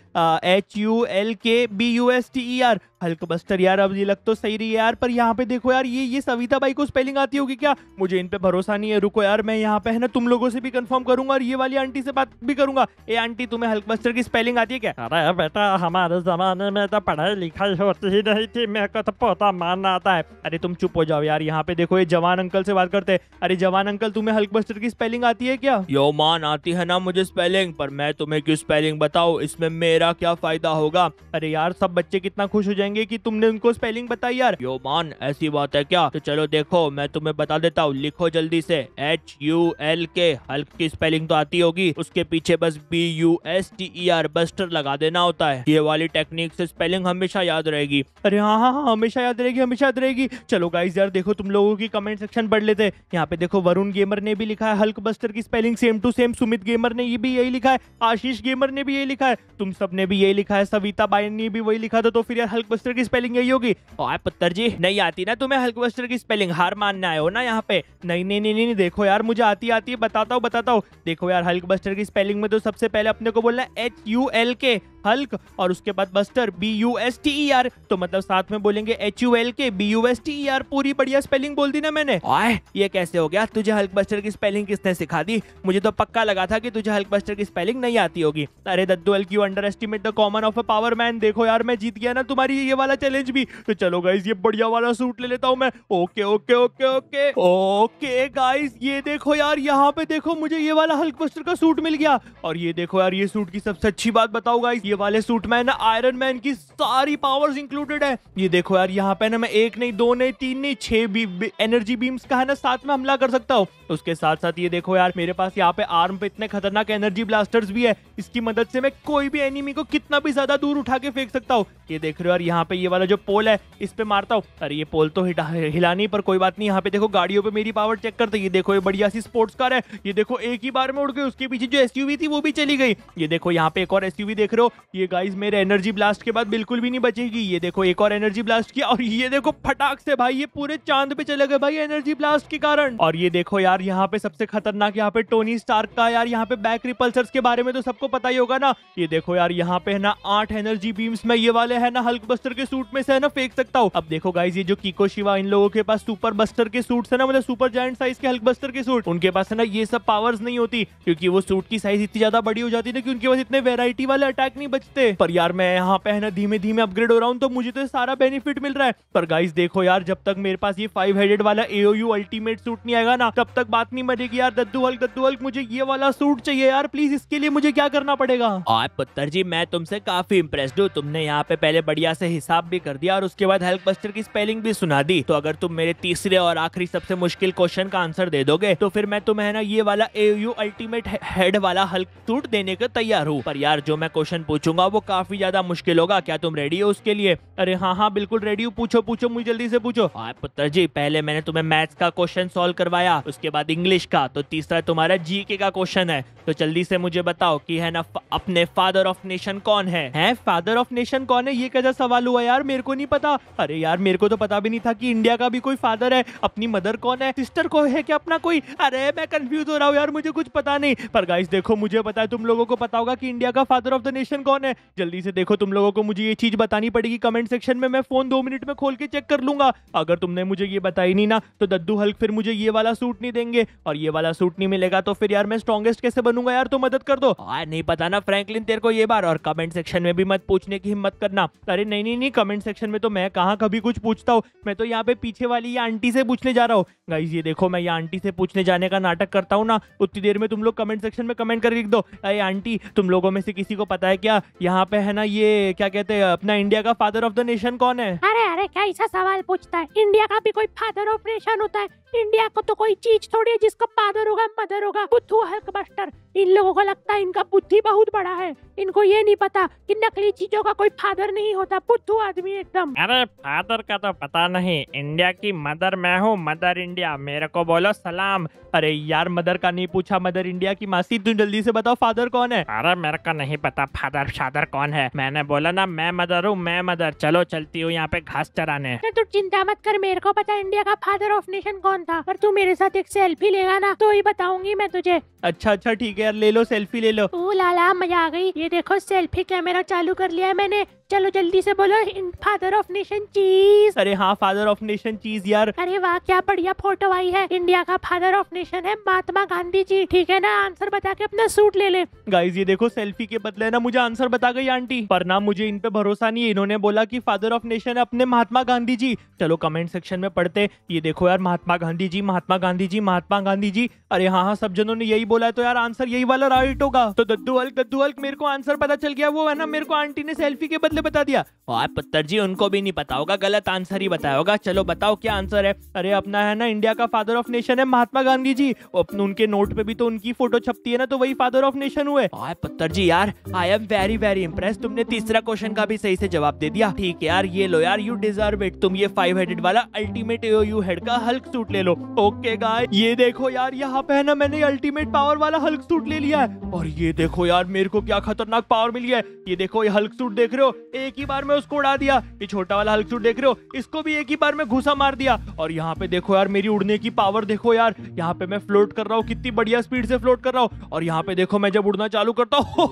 H U L K B U S T E R Hulkbuster यार अब ये लग तो सही रही है यार पर यहाँ पे देखो यार ये ये सविता बाई को स्पेलिंग आती होगी क्या करूंगा मुझे इन पे भरोसा नहीं है रुको यार मैं यहाँ पे है ना तुम लोगों से भी कंफर्म करूंगा और ये वाली आंटी से बात भी करूंगा ए आंटी तुम्हें हल्कबस्टर की स्पेलिंग आती है क्या अरे बेटा हमारे जमाने में तो पढ़ाई लिखाई होती ही नहीं थी मैं को तो पोता मानना आता है अरे तुम चुप हो जाओ यार यहाँ पे देखो ये जवान अंकल से बात करते अरे जवान अंकल तुम्हें हल्कबस्टर की स्पेलिंग आती है क्या यो मान आती है ना मुझे स्पेलिंग पर मैं तुम्हें क्यों स्पेलिंग बताओ इसमें मेरा क्या फायदा होगा अरे यार सब बच्चे कितना खुश हो जाएंगे की तुमने उनको स्पेलिंग बताई यार यो मान ऐसी बात है क्या तो चलो देखो मैं तुम्हें बता देता हूँ लिखो जल्दी से H U L K Hulk की स्पेलिंग तो आती होगी उसके पीछे बस B U S T E R buster लगा देना होता है ये वाली टेक्निक से स्पेलिंग हमेशा याद रहेगी अरे हाँ हाँ हाँ हमेशा याद रहेगी हमेशा याद रहेगी चलो गाइज यार देखो तुम लोगों की कमेंट सेक्शन पढ़ लेते हैं यहाँ पे देखो वरुण गेमर ने भी लिखा है हल्क बस्टर की spelling same to same Sumit Gamer ने ये भी यही लिखा है आशीष गेमर ने भी यही लिखा है तुम सब ने भी यही लिखा है सविता बाइन ने भी वही लिखा था तो फिर यार हल्क बस्टर की स्पेलिंग यही होगी और पत्थर जी नहीं आती ना तुम्हें हल्क बस्टर की स्पेलिंग हार मानने आयो ना यहाँ यहाँ पे नहीं नहीं नहीं नहीं देखो यार मुझे आती आती है बताता हूँ बताता हूँ देखो यार हल्क बस्टर की स्पेलिंग में तो सबसे पहले अपने को बोलना है H U L K Hulk और उसके बाद buster B U S T E R तो मतलब साथ में बोलेंगे H U L K B U S T E R पूरी बढ़िया स्पेलिंग बोल दी ना मैंने आए ये कैसे हो गया तुझे हल्क बस्टर की स्पेलिंग किसने सिखा दी मुझे तो पक्का लगा था कि तुझे हल्क बस्टर की स्पेलिंग नहीं आती होगी अरे दद्दू L Q underestimate the common of a power man देखो यार मैं जीत गया ना तुम्हारी ये वाला चैलेंज भी तो चलो गाइज ये बढ़िया वाला सूट ले लेता हूँ मैं okay okay okay okay okay guys ये देखो यार यहाँ पे देखो मुझे ये वाला हल्क बस्टर का सूट मिल गया और ये देखो यार ये सूट की सबसे अच्छी बात बताओ गाइस ये वाले सूट में ना आयरन मैन की सारी पावर्स इंक्लूडेड है ये देखो यार यहाँ पे ना मैं एक नहीं दो नहीं तीन नहीं छह बी, बी, एनर्जी बीम्स का है ना साथ में हमला कर सकता हूँ उसके साथ साथ ये देखो यार मेरे पास यहाँ पे आर्म पे इतने खतरनाक एनर्जी ब्लास्टर्स भी है इसकी मदद से मैं कोई भी एनिमी को कितना भी ज्यादा दूर उठा के फेंक सकता हूँ ये देख रहे हो यार यहाँ पे ये वाला जो पोल है इस पे मारता हूँ अरे ये पोल तो हिला नहीं पर कोई बात नहीं यहाँ पे देखो गाड़ी वीडियो पे मेरी पावर चेक करते ये देखो ये बढ़िया सी स्पोर्ट्स कार है ये देखो एक ही बार में उड़ गई उसके पीछे जो एसयूवी थी वो भी चली गई ये देखो यहाँ पे एक और एसयूवी देख रहे हो ये गाइस मेरे एनर्जी ब्लास्ट के बाद बिल्कुल भी नहीं बचेगी ये देखो एक और एनर्जी ब्लास्ट किया और ये देखो फटाक से भाई ये पूरे चांद पे चले गए भाई एनर्जी ब्लास्ट के कारण और ये देखो यार यहाँ पे सबसे खतरनाक यहाँ पे टोनी स्टार्क का यार यहाँ पे बैक रिपल्सर्स के बारे में तो सबको पता ही होगा ना ये देखो यार यहाँ पे है ना आठ एनर्जी बीम्स में ये वाले है ना हल्क बस्टर के सूट में से है ना फेंक सकता हूँ अब देखो गाइज ये जो कीको शिवा इन लोगों के पास सुपर बस्टर के सूट है ना मतलब सुपर जॉइंट साइज के हल्कबस्टर के सूट उनके पास है ना ये सब पावर्स नहीं होती क्योंकि वो सूट की साइज इतनी ज्यादा बड़ी हो जाती है कि उनके पास इतने वेरायटी वाले अटैक नहीं बचते पर यार मैं यहाँ पे है ना धीमे धीमे अपग्रेड हो रहा हूँ तो मुझे तो सारा बेनिफिट मिल रहा है पर गाइस देखो यार जब तक मेरे पास ये फाइव हेडेड वाला एओयू अल्टीमेट सूट नहीं आएगा ना तब तक बात नहीं मरेगी यार दद्दू हल्क दद्दू हल्क मुझे ये वाला सूट चाहिए यार प्लीज इसके लिए मुझे क्या करना पड़ेगा और पुत्र जी मैं तुमसे काफी इम्प्रेस्ड हूँ तुमने यहाँ पे पहले बढ़िया से हिसाब भी कर दिया और उसके बाद हेल्प बस्टर की स्पेलिंग भी सुना दी तो अगर तुम मेरे तीसरे और आखिरी सब सबसे मुश्किल क्वेश्चन का आंसर दे दोगे तो फिर मैं तुम्हें ना ये वाला ए यू अल्टीमेट हेड वाला हल्क टूट देने का तैयार हूँ पर यार जो मैं क्वेश्चन पूछूंगा वो काफी ज्यादा मुश्किल होगा क्या तुम रेडी हो उसके लिए अरे हाँ हाँ बिल्कुल रेडी हूँ पूछो पूछो मुझे जल्दी से पूछो हाँ, पुत्र जी पहले मैंने तुम्हें मैथ्स का क्वेश्चन सोल्व करवाया उसके बाद इंग्लिश का तो तीसरा तुम्हारा जीके का क्वेश्चन है तो जल्दी से मुझे बताओ की है ना अपने फादर ऑफ नेशन कौन है फादर ऑफ नेशन कौन है ये कैसा सवाल हुआ यार मेरे को नहीं पता अरे यार मेरे को तो पता भी नहीं था कि इंडिया का भी कोई फादर है अपनी मदर ब्रदर कौन है सिस्टर को है क्या अपना कोई अरे मैं कंफ्यूज हो रहा हूँ यार मुझे कुछ पता नहीं पर गाइस देखो मुझे पता तुम लोगों को पता होगा कि इंडिया का फादर ऑफ द नेशन कौन है जल्दी से देखो तुम लोगों को मुझे ये चीज बतानी पड़ेगी कमेंट सेक्शन में मैं फोन दो मिनट में खोल के चेक कर लूंगा अगर तुमने मुझे ये बताई नहीं ना तो दद्दू हल्क फिर मुझे ये वाला सूट नहीं देंगे और ये वाला सूट नहीं मिलेगा तो फिर यार मैं स्ट्रॉगेस्ट कैसे बनूंगा यार तो मदद कर दो नहीं पता ना फ्रेंकलिन तेरे को ये बार और कमेंट सेक्शन में भी मत पूछने की हिम्मत करना अरे नहीं नहीं नहीं कमेंट सेक्शन में तो मैं कहा कभी कुछ पूछता हूँ मैं तो यहाँ पे पीछे वाली ये आंटी से पूछने जा रहा हूँ हूँ गाइज ये देखो मैं ये आंटी से पूछने जाने का नाटक करता हूँ ना उतनी देर में तुम लोग कमेंट सेक्शन में कमेंट करके लिख दो अरे आंटी तुम लोगों में से किसी को पता है क्या यहाँ पे है ना ये क्या कहते हैं अपना इंडिया का फादर ऑफ द नेशन कौन है अरे अरे क्या ऐसा सवाल पूछता है इंडिया का भी कोई फादर ऑफ नेशन होता है इंडिया को तो कोई चीज थोड़ी है जिसका फादर होगा मदर होगा बुद्धू हल्क बस्टर इन लोगों को लगता है इनका बुद्धि बहुत बड़ा है इनको ये नहीं पता कि नकली चीजों का कोई फादर नहीं होता बुद्धू आदमी एकदम अरे फादर का तो पता नहीं इंडिया की मदर मैं हूँ मदर इंडिया मेरे को बोलो सलाम अरे यार मदर का नहीं पूछा मदर इंडिया की मासी तुम जल्दी से बताओ फादर कौन है अरे मेरे का नहीं पता फादर फादर कौन है मैंने बोला ना मैं मदर हूँ मैं मदर चलो चलती हूँ यहाँ पे घास चराने तू चिंता मत कर मेरे को पता इंडिया का फादर ऑफ नेशन कौन था पर तू मेरे साथ एक सेल्फी लेगा ना तो ही बताऊंगी मैं तुझे अच्छा अच्छा ठीक है यार ले लो सेल्फी ले लो ओ लाला मजा आ गई ये देखो सेल्फी कैमरा चालू कर लिया है मैंने चलो जल्दी से बोलो फादर ऑफ नेशन चीज अरे हाँ फादर ऑफ नेशन चीज यार अरे वाह क्या बढ़िया फोटो आई है इंडिया का फादर ऑफ नेशन है महात्मा गांधी जी ठीक है ना आंसर बता के अपना सूट ले ले गाइस ये देखो सेल्फी के बदले ना मुझे आंसर बता गई आंटी पर ना मुझे इन पे भरोसा नहीं है इन्होंने बोला की फादर ऑफ नेशन है अपने महात्मा गांधी जी चलो कमेंट सेक्शन में पढ़ते ये देखो यार महात्मा गांधी जी महात्मा गांधी जी महात्मा गांधी जी अरे हाँ हाँ सब जनों ने यही बोला है तो यार आंसर यही वाला राइट होगा तो दद्दू अल्क दद्दू अल्क मेरे को आंसर पता चल गया वो है ना मेरे को आंटी ने सेल्फी के बदले आपने बता दिया और पुत्र जी उनको भी नहीं पता होगा गलत आंसर ही बताया होगा चलो बताओ क्या आंसर है अरे अपना है ना इंडिया का फादर ऑफ नेशन है महात्मा गांधी जी अपने उनके नोट पे भी तो उनकी फोटो छपती है ना तो वही फादर ऑफ नेशन हुए और पुत्र जी यार I am very very impress तुमने तीसरा क्वेश्चन का भी सही से जवाब दे दिया ठीक है यार ये लो यार यू डिजर्व इट तुम ये फाइव हेडेड वाला अल्टीमेट यू हेड का हल्क सूट ले लो ओके गाय ये देखो यार यहाँ पे है ना मैंने अल्टीमेट पावर वाला हल्क सूट ले लिया है और ये देखो यार मेरे को क्या खतरनाक पावर मिली है ये देखो ये हल्क सूट देख रहे हो एक ही बार में उसको उड़ा दिया ये छोटा वाला हल्क देख रहे हो इसको भी एक ही बार में घुसा मार दिया और यहाँ पे देखो यार मेरी उड़ने की पावर देखो यार यहाँ पे मैं फ्लोट कर रहा हूँ कितनी बढ़िया स्पीड से फ्लोट कर रहा हूँ और यहाँ पे देखो मैं जब उड़ना चालू करता हूँ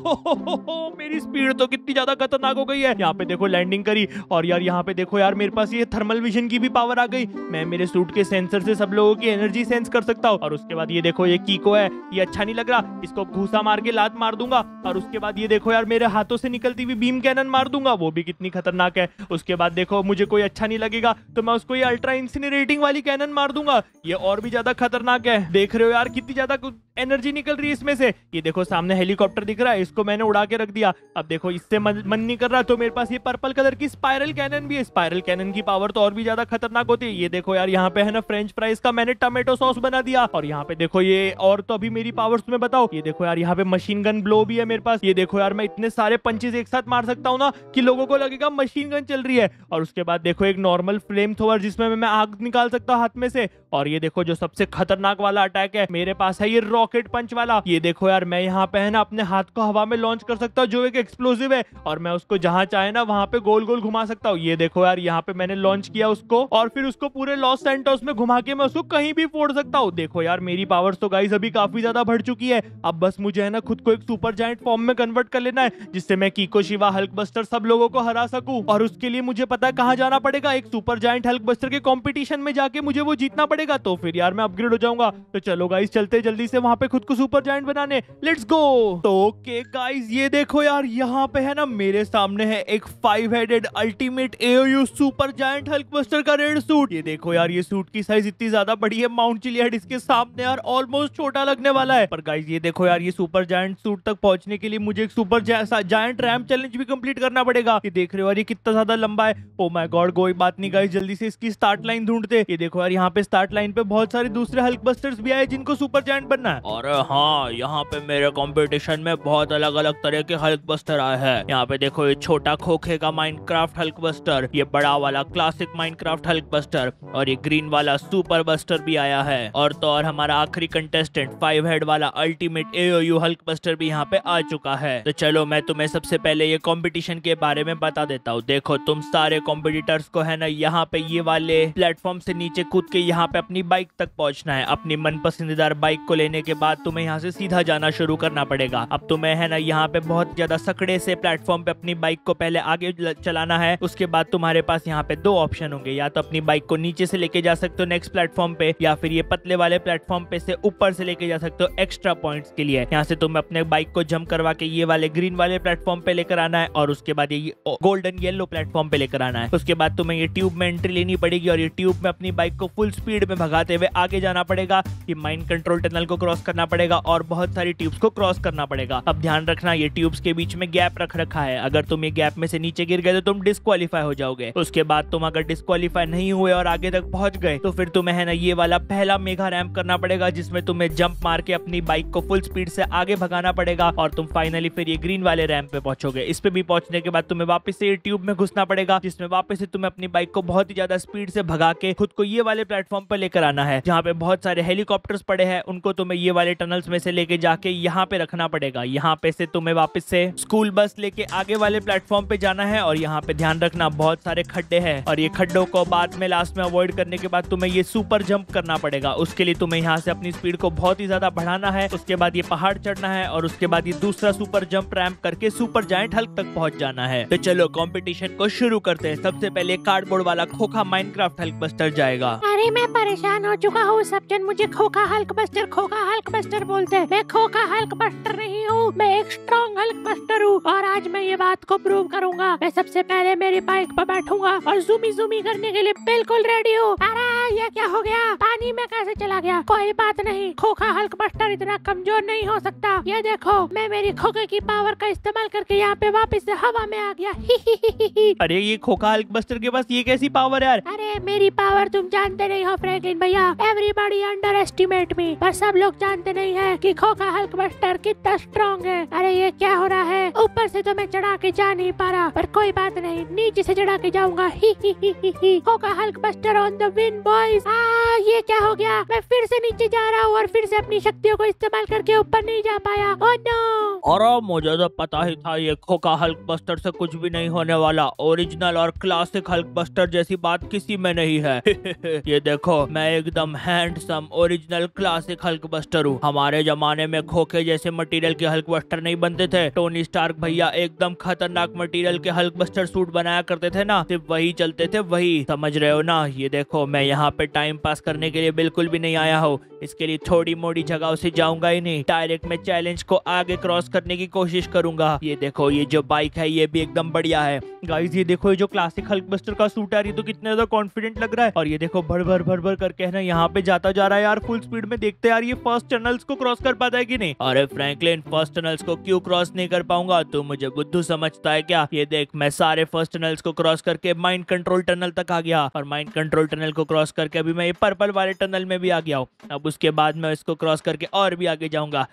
मेरी स्पीड तो कितनी ज्यादा खतरनाक हो गई है यहाँ पे देखो लैंडिंग करी और यार यहाँ पे देखो यार मेरे पास ये थर्मल विजन की भी पावर आ गई मैं मेरे सूट के सेंसर से सब लोगों की एनर्जी सेंस कर सकता हूँ और उसके बाद ये देखो ये कीको है ये अच्छा नहीं लग रहा इसको घूसा मार के लात मार दूंगा और उसके बाद ये देखो यार मेरे हाथों से निकलती हुई बीम कैनन मार दूंगा दूंगा वो भी कितनी खतरनाक है उसके बाद देखो मुझे कोई अच्छा नहीं लगेगा तो मैं उसको ये अल्ट्रा इंसिनेटिंग वाली कैनन मार दूंगा ये और भी ज्यादा खतरनाक है देख रहे हो यार कितनी ज्यादा एनर्जी निकल रही है इसमें से ये देखो सामने हेलीकॉप्टर दिख रहा है इसको मैंने उड़ा के रख दिया अब देखो इससे मन, नहीं कर रहा तो मेरे पास ये पर्पल कलर की स्पायरल कैनन भी है स्पायरल कैनन की पावर तो और भी ज्यादा खतरनाक होती है ये देखो यार यहाँ पे है ना फ्रेंच फ्राइज का मैंने टोमेटो सॉस बना दिया और यहाँ पे देखो ये और तो अभी मेरी पावर तुम्हें बताओ ये देखो यार यहाँ पे मशीन गन ब्लो भी है मेरे पास ये देखो यार मैं इतने सारे पंचेज एक साथ मार सकता हूँ ना कि लोगों को लगेगा मशीन गन चल रही है और उसके बाद देखो एक नॉर्मल फ्लेम थ्रोवर जिसमें मैं आग निकाल सकता हूँ हाथ में से और ये देखो जो सबसे खतरनाक वाला अटैक है मेरे पास है ये रॉकेट पंच वाला ये देखो यार मैं यहाँ पे है ना अपने हाथ को हवा में लॉन्च कर सकता हूँ जो एक एक्सप्लोसिव है और मैं उसको जहाँ चाहे ना वहाँ पे गोल गोल घुमा सकता हूँ ये देखो यार यहाँ पे मैंने लॉन्च किया उसको और फिर उसको पूरे लॉस सेंटोस में घुमा के मैं उसको कहीं भी फोड़ सकता हूँ देखो यार मेरी पावर्स तो गाइस अभी काफी ज्यादा बढ़ चुकी है अब बस मुझे है ना खुद को एक सुपर जायंट फॉर्म में कन्वर्ट कर लेना है जिससे मैं कीको शिवा हल्क बस्टर सब लोगों को हरा सकूं और उसके लिए मुझे पता है कहाँ जाना पड़ेगा एक सुपर जायंट हल्क बस्टर के कॉम्पिटिशन में जाके मुझे वो जीतना पड़ेगा पड़ेगा तो फिर यार मैं अपग्रेड हो जाऊंगा तो चलो गाइस चलते जल्दी से वहाँ पे खुद को सुपर जॉइंट बनाने लेट्स गो तो ओके गाइस ये देखो यार यहाँ पे है ना मेरे सामने है एक five headed ultimate AOU super giant Hulkbuster का रेड सूट ये देखो यार ये सूट की साइज इतनी ज्यादा बड़ी है माउंट चिलियड इसके सामने यार ऑलमोस्ट छोटा लगने वाला है पर गाइज ये देखो यार ये सुपर जॉइंट सूट तक पहुंचने के लिए मुझे एक सुपर जॉइंट रैम चैलेंज भी कम्प्लीट करना पड़ेगा ये देख रहे हो यार ये कितना ज्यादा लंबा है ओ माय गॉड कोई बात नहीं गाइस जल्दी से इसकी स्टार्ट लाइन ढूंढते ये देखो यार यहाँ पे स्टार्ट लाइन पे बहुत सारे दूसरे हल्क बस्टर्स भी आए जिनको सुपर जैंट बनना है और हाँ यहाँ पे मेरे कॉम्पिटिशन में बहुत अलग अलग तरह के हल्क बस्टर आए हैं यहाँ पे देखो ये छोटा खोखे का माइंड क्राफ्ट हल्क बस्टर ये बड़ा वाला classic Minecraft Hulkbuster और ये ग्रीन वाला सुपर बस्टर भी आया है और तो और हमारा आखिरी कंटेस्टेंट फाइव हेड वाला अल्टीमेट एओयू हल्क बस्टर भी यहाँ पे आ चुका है तो चलो मैं तुम्हें सबसे पहले ये कॉम्पिटिशन के बारे में बता देता हूँ देखो तुम सारे कॉम्पिटिटर्स को है ना यहाँ पे ये वाले प्लेटफॉर्म से नीचे कूद के यहाँ पे अपनी बाइक तक पहुंचना है अपनी मन पसंदीदार बाइक को लेने के बाद तुम्हें यहाँ से सीधा जाना शुरू करना पड़ेगा अब तुम्हें है ना यहाँ पे बहुत ज्यादा सकड़े से प्लेटफॉर्म पे अपनी बाइक को पहले आगे चलाना है उसके बाद तुम्हारे पास यहाँ पे दो ऑप्शन होंगे या तो अपनी बाइक को नीचे से लेके जा सकते हो नेक्स्ट प्लेटफॉर्म पे या फिर ये पतले वाले प्लेटफॉर्म पे से ऊपर से लेके जा सकते हो एक्स्ट्रा पॉइंट्स के लिए यहाँ से तुम्हें अपने बाइक को जम करवा के ये वाले ग्रीन वाले प्लेटफॉर्म पे लेकर आना है और उसके बाद ये गोल्डन येलो प्लेटफॉर्म पे लेकर आना है उसके बाद तुम्हें ये ट्यूब में एंट्री लेनी पड़ेगी और ये ट्यूब में अपनी बाइक को फुल स्पीड स्पीड में भगाते हुए आगे जाना पड़ेगा ये माइंड कंट्रोल टनल को क्रॉस करना पड़ेगा और बहुत सारी ट्यूब्स को क्रॉस करना पड़ेगा अब ध्यान रखना ये ट्यूब्स के बीच में गैप रख रखा है अगर तुम ये गैप में से नीचे गिर गए तो तुम डिस्कालीफाई हो जाओगे उसके बाद तुम अगर डिस्कालीफाई नहीं हुए और आगे तक पहुंच गए तो फिर तुम्हें है ना ये वाला पहला मेगा रैम्प करना पड़ेगा जिसमें तुम्हें जंप मार के अपनी बाइक को फुल स्पीड से आगे भगाना पड़ेगा और तुम फाइनली फिर ये ग्रीन वाले रैम्प पे पहुंचोगे इस पे भी पहुंचने के बाद तुम्हें वापस से ये ट्यूब में घुसना पड़ेगा जिसमें वापस से तुम्हें अपनी बाइक को बहुत ही ज्यादा स्पीड से भगा के खुद को ये वाले प्लेटफॉर्म पर लेकर आना है जहाँ पे बहुत सारे हेलीकॉप्टर्स पड़े हैं उनको तुम्हें ये वाले टनल्स में से लेके जाके यहाँ पे रखना पड़ेगा यहाँ पे से तुम्हें वापस से स्कूल बस लेके आगे वाले प्लेटफॉर्म पे जाना है और यहाँ पे ध्यान रखना बहुत सारे खड्डे है और ये खड्डों को बाद में लास्ट में अवॉइड करने के बाद तुम्हें ये सुपर जम्प करना पड़ेगा उसके लिए तुम्हें यहाँ से अपनी स्पीड को बहुत ही ज्यादा बढ़ाना है उसके बाद ये पहाड़ चढ़ना है और उसके बाद ये दूसरा सुपर जंप रैम्प करके सुपर जाइंट हल्क तक पहुंच जाना है तो चलो कॉम्पिटिशन को शुरू करते हैं सबसे पहले कार्डबोर्ड वाला खोखा माइनक्राफ्ट हल्क बस्टर जाएगा अरे मैं परेशान हो चुका हूँ सब जन मुझे खोखा हल्क बस्टर खोखा हल्क बस्टर बोलते हैं मैं खोखा हल्क बस्टर नहीं हूँ मैं एक स्ट्रॉन्ग हल्क बस्टर हूँ और आज मैं ये बात को प्रूव करूंगा मैं सबसे पहले मेरी बाइक पर बैठूंगा और जूमी जूमी करने के लिए बिल्कुल रेडी हूँ ये क्या हो गया पानी में कैसे चला गया कोई बात नहीं खोखा हल्क बस्टर इतना कमजोर नहीं हो सकता ये देखो मैं मेरी खोखे की पावर का इस्तेमाल करके यहाँ पे वापस हवा में आ गया अरे ये खोखा हल्क बस्टर के पास ये कैसी पावर यार अरे मेरी पावर तुम जानते नहीं हो फ्रैंकलिन भैया एवरीबॉडी अंडर एस्टिमेट मी पर सब लोग जानते नहीं है की खोखा हल्क बस्टर कितना स्ट्रॉन्ग है अरे ये क्या हो रहा है ऊपर से तो मैं चढ़ा के जा नहीं पा रहा पर कोई बात नहीं नीचे से चढ़ा के जाऊंगा ही ही ही ही ही खोखा Hulkbuster on the win bo boys हाँ ये क्या हो गया मैं फिर से नीचे जा रहा हूँ और फिर से अपनी शक्तियों को इस्तेमाल करके ऊपर नहीं जा पाया ओ नो और मुझे तो पता ही था ये खोखा हल्क बस्टर से कुछ भी नहीं होने वाला ओरिजिनल और क्लासिक हल्क बस्टर जैसी बात किसी में नहीं है ये देखो मैं एकदम handsome original classic Hulkbuster हूँ हमारे जमाने में खोखे जैसे मटेरियल के हल्क बस्टर नहीं बनते थे टोनी स्टार्क भैया एकदम खतरनाक मटेरियल के हल्क बस्टर सूट बनाया करते थे ना सिर्फ वही चलते थे वही समझ रहे हो ना ये देखो मैं यहाँ यहाँ पे टाइम पास करने के लिए बिल्कुल भी नहीं आया हो इसके लिए थोड़ी मोड़ी जगह से जाऊंगा ही नहीं डायरेक्ट मैं चैलेंज को आगे क्रॉस करने की कोशिश करूंगा ये देखो ये जो बाइक है ये भी एकदम बढ़िया है गाइज ये देखो ये जो क्लासिक हल्कबस्टर का सूट है ये तो कितना ज्यादा कॉन्फिडेंट लग रहा है और ये देखो भर भर भर भर करके है ना यहाँ पे जाता जा रहा है यार फुल स्पीड में देखते यार ये फर्स्ट टनल्स को क्रॉस कर पाता है की नहीं अरे फ्रेंकलिन फर्स्ट टनल्स को क्यूँ क्रॉस नहीं कर पाऊंगा तू मुझे बुद्धू समझता है क्या ये देख मैं सारे फर्स्ट टनल्स को क्रॉस करके माइंड कंट्रोल टनल तक आ गया और माइंड कंट्रोल टनल को क्रॉस करके अभी मैं ये पर्पल वाले टनल में भी आ गया हूँ अब उसके बाद मैं इसको क्रॉस करके और भी आगे जाऊंगा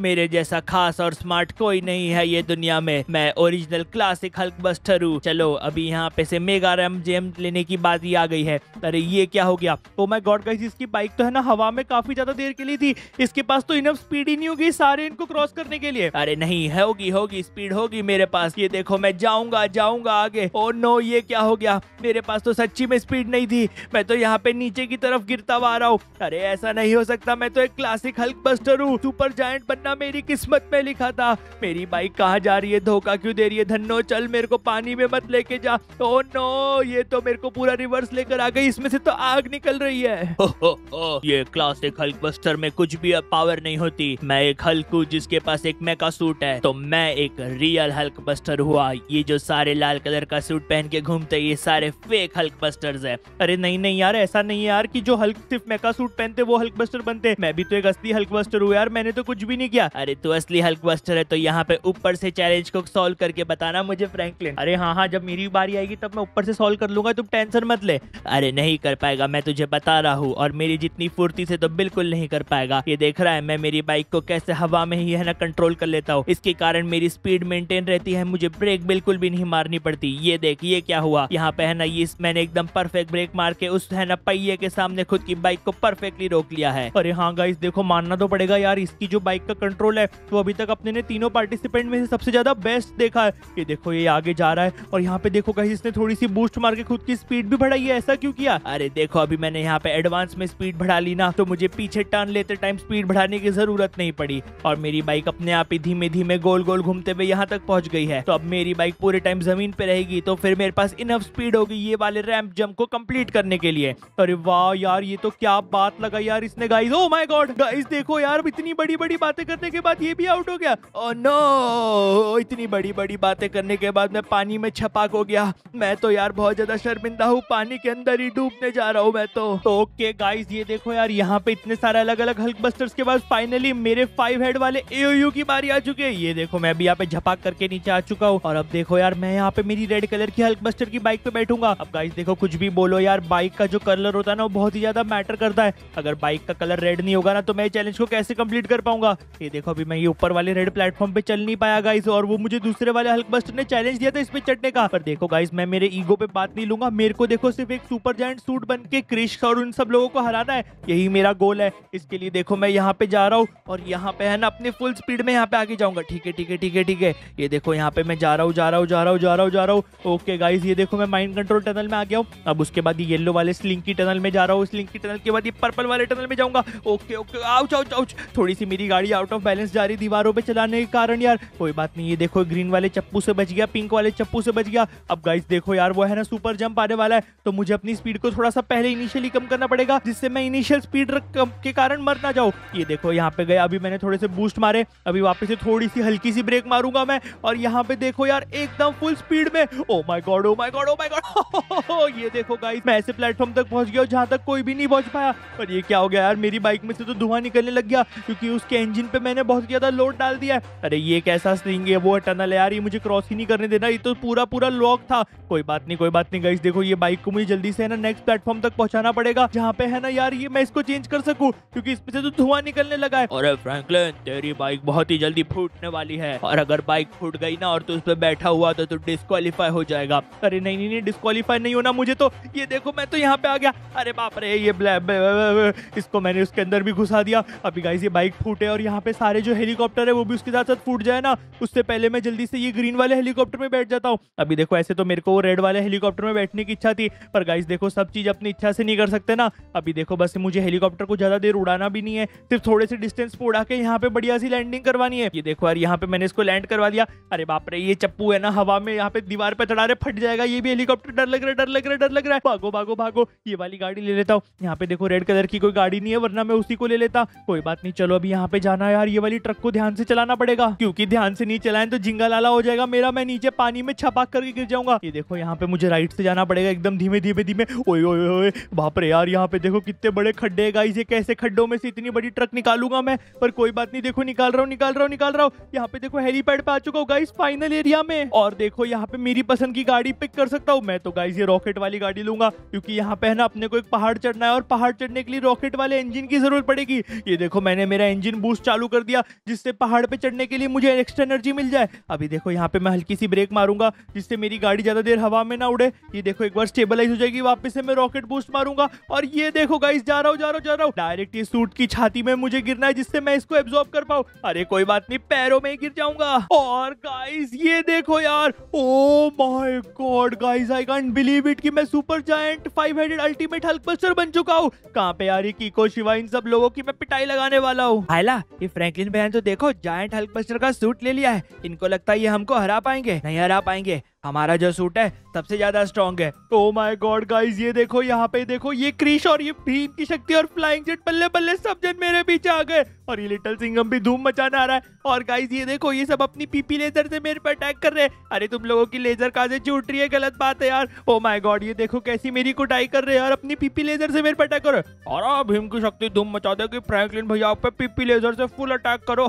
मेरे जैसा खास और स्मार्ट कोई नहीं है ये दुनिया में मैं ओरिजिनल क्लासिक हल्क बस्टर हूँ चलो अभी यहाँ पे से मेगा रैम जेम लेने की बात ही आ गई है अरे ये क्या हो गया तो मैं गॉड गाइस इसकी बाइक तो है ना हवा में काफी ज्यादा देर के लिए थी इसके पास तो इनफ स्पीड ही नहीं होगी सारे इनको क्रॉस करने के लिए अरे नहीं होगी होगी स्पीड होगी मेरे पास ये देखो मैं जाऊंगा जाऊंगा आगे ओ oh नो ये क्या हो गया मेरे पास तो सच्ची में स्पीड नहीं नहीं थी मैं तो यहाँ पे नीचे की तरफ गिरता हुआ रहा हूँ अरे ऐसा नहीं हो सकता मैं तो एक क्लासिक हल्क बस्टर हूँ सुपर जायंट बनना मेरी किस्मत में लिखा था मेरी बाइक कहाँ जा रही है धोखा क्यों दे रही है धनो चल मेरे को पानी में मत लेके जा ओ oh नो ये तो मेरे को पूरा रिवर्स लेकर आ गई इसमें से तो आग निकल रही है ये क्लासिक हल्क बस्टर में कुछ भी पावर नहीं होती मैं एक हल्क हूँ जिसके पास एक मेका सूट है तो मैं एक रियल हल्क बस्टर हुआ ये जो सारे लाल कलर का सूट पहन के घूमते ये सारे फेक हल्क बस्टर्स है अरे नहीं नहीं यार ऐसा नहीं यार कि जो हल्क सिर्फ मेका सूट पहनते वो हल्क बस्टर बनते मैं भी तो एक असली हल्क बस्टर हूँ यार मैंने तो कुछ भी नहीं किया अरे तू असली हल्क बस्टर है तो यहाँ पे ऊपर से चैलेंज को सॉल्व करके बताना मुझे फ्रैंकलिन अरे हाँ हाँ जब मेरी बारी आएगी तब मैं ऊपर से सोल्व कर लूंगा तुम टेंशन मत ले अरे नहीं कर पाएगा मैं तुझे बता रहा हूँ और मेरी जितनी फुर्ती से तो बिल्कुल नहीं कर पाएगा ये देख रहा है मैं मेरी बाइक को कैसे हवा में ही है ना कंट्रोल कर लेता हूँ इसके कारण मेरी स्पीड मेंटेन रहती है मुझे ब्रेक बिल्कुल भी नहीं मारनी पड़ती ये देख ये क्या हुआ यहाँ पे है ना ये मैंने एकदम परफेक्ट ब्रेक मार के उस है ना पहिए के सामने खुद की बाइक को परफेक्टली रोक लिया है अरे हाँ गाइस देखो मानना तो पड़ेगा यार इसकी जो बाइक का कंट्रोल है वो अभी तक अपने ने तीनों पार्टिसिपेंट में से सबसे ज्यादा बेस्ट देखा है ये देखो ये आगे जा रहा है और यहाँ पे देखो गाइस इसने थोड़ी सी बूस्ट मार के खुद की स्पीड भी बढ़ाई है ऐसा क्यों किया अरे देखो अभी मैंने यहाँ पे एडवांस में स्पीड बढ़ा ली ना तो मुझे पीछे टर्न लेते टाइम स्पीड बढ़ाने की जरूरत नहीं पड़ी और मेरी बाइक अपने आप ही धीमे धीमे गोल गोल घूमते हुए यहाँ तक पहुंच गई है तो अब मेरी बाइक पूरे टाइम जमीन पे रहेगी तो फिर मेरे पास इनफ स्पीड होगी ये वाले रैम्प जम्प को कम्प्लीट कंप्लीट करने के लिए अरे वाह यार ये तो क्या बात लगा यार इसने guys oh my god guys देखो यार इतनी बड़ी बड़ी बातें करने के बाद ये भी आउट हो गया ओ oh नो इतनी बड़ी बड़ी बातें करने के बाद मैं पानी में छपाक हो गया मैं तो यार बहुत ज्यादा शर्मिंदा हूँ पानी के अंदर ही डूबने जा रहा हूँ मैं तो ओके गाइस ये देखो यार यहाँ पे इतने सारे अलग अलग हल्क बस्टर्स के बाद फाइनली मेरे फाइव हेड वाले ए की बारी आ चुकी है ये देखो मैं भी यहाँ पे झपाक करके नीचे आ चुका हूँ और अब देखो यार मैं यहाँ पे मेरी रेड कलर की हल्क बस्टर की बाइक पे बैठूंगा अब गाइस देखो कुछ भी बोलो यार बाइक का जो कलर होता है ना वो बहुत ही ज्यादा मैटर करता है अगर बाइक का कलर रेड नहीं होगा ना तो मैं चैलेंज को कैसे कंप्लीट कर पाऊंगा ये देखो अभी मैं ये ऊपर वाले रेड प्लेटफॉर्म पे चल नहीं पाया गाइस और वो मुझे दूसरे वाले हल्क बस्टर ने चैलेंज दिया था इस पे चढ़ने का पर देखो गाइस मैं मेरे ईगो पे बात नहीं लूंगा मेरे को देखो सिर्फ एक सुपर जॉइंट सूट बन के क्रिश और उन सब लोगों को हराना है यही मेरा गोल है इसके लिए देखो मैं यहाँ पे जा रहा हूँ और यहाँ पे है ना अपने फुल स्पीड में यहाँ पे आगे जाऊंगा ठीक है ठीक है ठीक है ठीक है ये देखो यहाँ पे मैं जा रहा हूँ जा रहा हूँ जा रहा हूँ जा रहा हूँ जा रहा हूँ ओके गाइज ये देखो मैं माइंड कंट्रोल टनल में आ गया हूँ अब उसके उसके बाद ये येलो वाले स्लिंकी टनल में जा रहा हूँ स्लिंकी टनल के बाद ये पर्पल वाले टनल में जाऊंगा okay okay ouch ouch ouch थोड़ी सी मेरी गाड़ी आउट ऑफ बैलेंस जा रही दीवारों पर चलाने के कारण यार कोई बात नहीं ये देखो ग्रीन वाले चप्पू से बच गया पिंक वाले चप्पू से बच गया अब गाइस देखो यार वो है ना सुपर जंप आने वाला है तो मुझे अपनी स्पीड को थोड़ा सा पहले इनिशियली कम करना पड़ेगा जिससे मैं इनिशियल स्पीड के कारण मर ना जाऊँ ये देखो यहाँ पे गया अभी मैंने थोड़े से बूस्ट मारे अभी वापस से थोड़ी सी हल्की सी ब्रेक मारूंगा मैं और यहाँ पे देखो यार एकदम फुल स्पीड में oh my god oh my god oh my god ये देखो गाइस गाइस मैं ऐसे प्लेटफॉर्म तक पहुंच गया जहां तक कोई भी नहीं पहुंच पाया पर ये क्या हो गया यार मेरी बाइक में से तो धुआं निकलने लग गया क्योंकि उसके इंजन पे मैंने बहुत ज्यादा लोड डाल दिया है अरे ये कैसा स्ट्रिंग है वो टनल है यार ये मुझे क्रॉस ही नहीं करने देना ये तो पूरा पूरा लॉक था कोई बात नहीं कोई बात नहीं गाइस देखो ये बाइक को मुझे जल्दी से है ना नेक्स्ट प्लेटफॉर्म तक पहुंचाना पड़ेगा जहाँ पे है ना यार ये मैं इसको चेंज कर सकूँ क्योंकि इसमें से तो धुआं निकलने लगा है और फ्रैंकलिन तेरी बाइक बहुत ही जल्दी फूटने वाली है और अगर बाइक फूट गई ना और तू उस पर बैठा हुआ तो तू डिस्कालीफाई हो जाएगा अरे नहीं नहीं डिस्कालीफाई नहीं होना मुझे तो ये देखो मैं तो यहाँ पे आ गया अरे बाप रे ये ब्लैक इसको मैंने उसके अंदर भी घुसा दिया अभी गाइज ये बाइक फूटे और यहाँ पे सारे जो हेलीकॉप्टर है वो भी उसके साथ साथ फूट जाए ना उससे पहले मैं जल्दी से ये ग्रीन वाले हेलीकॉप्टर में बैठ जाता हूँ अभी देखो ऐसे तो मेरे को वो रेड वाले हेलीकॉप्टर में बैठने की इच्छा थी पर गाइज देखो सब चीज़ अपनी इच्छा से नहीं कर सकते ना अभी देखो बस मुझे हेलीकॉप्टर को ज़्यादा देर उड़ाना भी नहीं है सिर्फ थोड़े से डिस्टेंस पर उड़ा के यहाँ पे बढ़िया सी लैंडिंग करवानी है ये देखो यार यहाँ पे मैंने इसको लैंड करवा दिया अरे बाप रे ये चप्पू है ना हवा में यहाँ पे दीवार पे चढ़ा रहे फट जाएगा ये भी हेलीकॉप्टर डर लग रहा है डर लग रहा है डर लग रहा है भागो भागो भागो ये वाली गाड़ी ले लेता हूँ यहाँ पे देखो रेड कलर की कोई गाड़ी नहीं है वरना मैं उसी को ले लेता कोई बात नहीं चलो अभी यहाँ पे जाना है यार ये वाली ट्रक को ध्यान से चलाना पड़ेगा क्योंकि ध्यान से नहीं चलाएं तो झिंगा लाला हो जाएगा मेरा मैं नीचे पानी में छपाक करके गिर जाऊंगा ये देखो यहाँ पे मुझे राइट से जाना पड़ेगा एकदम धीमे धीमे धीमे ओए ओए ओए बाप रे यार यहाँ पे देखो कितने बड़े खड्डे है गाइस ये कैसे खड्डों में से इतनी बड़ी ट्रक निकालूंगा मैं पर कोई बात नहीं देखो निकाल रहा हूँ निकाल रहा हूँ निकाल रहा हूँ यहाँ पे देखो हेलीपैड पे आ चुका हूँ गाइस फाइनल एरिया में और देखो यहाँ पे मेरी पसंद की गाड़ी पिक कर सकता हूँ मैं तो गाइस ये रॉकेट वाली गाड़ी लूंगा करूंगा क्योंकि यहाँ पे ना अपने को एक पहाड़ चढ़ना है और पहाड़ चढ़ने के लिए रॉकेट वाले इंजन की जरूरत पड़ेगी ये देखो मैंने मेरा इंजन बूस्ट चालू कर दिया जिससे पहाड़ पे चढ़ने के लिए मुझे एक्स्ट्रा एनर्जी मिल जाए अभी देखो यहाँ पे मैं हल्की सी ब्रेक मारूंगा जिससे मेरी गाड़ी ज्यादा देर हवा में ना उड़े ये देखो एक बार स्टेबलाइज हो जाएगी वापस से मैं रॉकेट बूस्ट मारूंगा और ये देखो गाइस जा रहा हूँ जा रहा हूँ जा रहा हूँ डायरेक्ट ये सूट की छाती में मुझे गिरना है जिससे मैं इसको एब्जॉर्ब कर पाऊँ अरे कोई बात नहीं पैरों में गिर जाऊंगा और गाइस ये देखो यार oh my god guys I can't believe it की मैं super giant five headed ultimate Hulkbuster बन चुका हूँ कहाँ पे यार कीको शिवा इन सब लोगों की मैं पिटाई लगाने वाला हूँ हाइला ये फ्रैंकलिन बहन तो देखो जॉइंट हल्क बस्टर का सूट ले लिया है इनको लगता है ये हमको हरा पाएंगे नहीं हरा पाएंगे हमारा जो सूट है सबसे ज्यादा स्ट्रॉन्ग है ओ माय गॉड गाइस ये देखो यहाँ पे देखो ये क्रिश और ये भीम की शक्ति और फ्लाइंग जेट बल्ले बल्ले सब जन मेरे पीछे आ गए और ये लिटिल सिंगम भी धूम मचाने आ रहा है और गाइस ये देखो ये सब अपनी पीपी लेजर से मेरे पे अटैक कर रहे हैं अरे तुम लोगों की लेजर काजे से रही है गलत बात है यार ओ माय गॉड ये देखो कैसी मेरी कुटाई कर रहे हैं यार अपनी पीपी लेजर से मेरे पे अटैक करो और भीम की शक्ति धूम मचा दे की फ्रेंकलिन भैया आप पे पीपी लेजर से फुल अटैक करो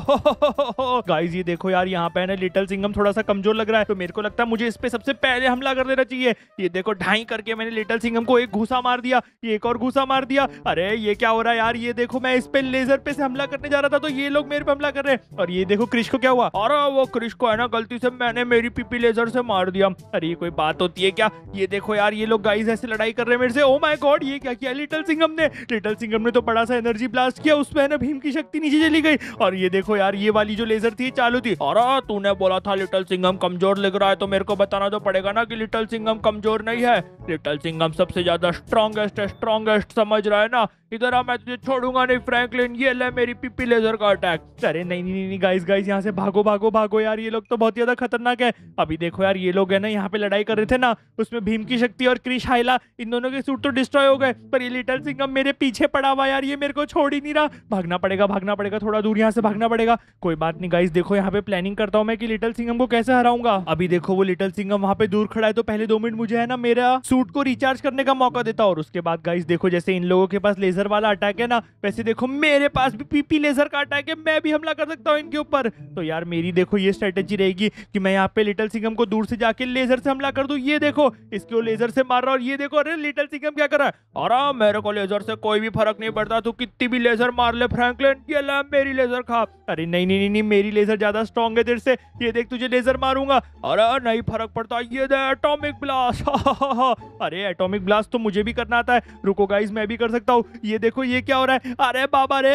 गाइज ये देखो यार यहाँ पे ना लिटिल सिंगम थोड़ा सा कमजोर लग रहा है तो मेरे को लगता है मुझे पे सबसे पहले हमला कर देना चाहिए ये देखो ढाई करके मैंने लिटल सिंगम को एक घूसा मार दिया ये एक और घूसा मार दिया अरे ये क्या हो रहा है यार ये देखो मैं इस पे लेजर पे से हमला करने जा रहा था तो ये लोग मेरे पे हमला कर रहे हैं और ये देखो क्रिश को क्या हुआ और वो क्रिश को है ना गलती से मैंने मेरी पीपी लेजर से मार दिया अरे ये कोई बात होती है क्या ये देखो यार ये लोग गाइज ऐसे लड़ाई कर रहे हैं मेरे से ओ माय गॉड ये क्या किया लिटल सिंगम ने लिटल सिंगम ने तो बड़ा सा एनर्जी ब्लास्ट किया उसमें ना भीम की शक्ति नीचे चली गई और ये देखो यार ये वाली जो लेजर थी चालू थी और तूने बोला था लिटल सिंगम कमजोर लग रहा है तो मेरे को बताना तो पड़ेगा ना कि लिटिल सिंगम कमजोर नहीं है लिटिल सिंगम सबसे ज्यादा स्ट्रॉन्गेस्ट स्ट्रॉन्गेस्ट समझ रहा है ना इधर आ मैं तुझे छोड़ूंगा नहीं फ्रैंकलिन ये ले मेरी पीपी लेजर का अटैक अरे नहीं नहीं नहीं गाइस गाइस यहाँ से भागो भागो भागो यार ये लोग तो बहुत ज्यादा खतरनाक है अभी देखो यार ये लोग है ना यहाँ पे लड़ाई कर रहे थे ना उसमें भीम की शक्ति और क्रिश हाइला इन दोनों के सूट तो डिस्ट्रॉय हो गए पर ये लिटल सिंगम मेरे पीछे पड़ा हुआ यार ये मेरे को छोड़ ही नहीं रहा भागना पड़ेगा भागना पड़ेगा थोड़ा दूर यहाँ से भागना पड़ेगा कोई बात नहीं गाइस देखो यहाँ पे प्लानिंग करता हूँ मैं कि लिटल सिंगम को कैसे हराऊंगा अभी देखो वो लिटल सिंगम वहाँ पे दूर खड़ा है तो पहले दो मिनट मुझे है ना मेरा सूट को रिचार्ज करने का मौका देता और उसके बाद गाइस देखो जैसे इन लोगों के पास लेजर लेजर वाला अटैक है ना वैसे देखो मेरे पास भी पीपी लेजर का अटैक है मैं भी हमला कर सकता हूँ इनके ऊपर तो यार मेरी देखो ये स्ट्रेटेजी रहेगी कि मैं यहाँ पे लिटल सिंगम को दूर से जाके लेजर से हमला कर दू ये देखो इसके लेजर से मार रहा और ये देखो अरे लिटल सिंगम क्या कर रहा है अरे मेरे को लेजर से कोई भी फर्क नहीं पड़ता तू कितनी भी लेजर मार ले फ्रेंकलिन ये ला मेरी लेजर खा अरे नहीं नहीं नहीं मेरी लेजर ज्यादा स्ट्रॉन्ग है देर से ये देख तुझे लेजर मारूंगा अरे नहीं फर्क पड़ता ये दे एटॉमिक ब्लास्ट अरे एटॉमिक ब्लास्ट तो मुझे भी करना आता है रुको गाइज मैं भी कर सकता हूँ ये देखो ये क्या हो रहा है अरे बाबा रे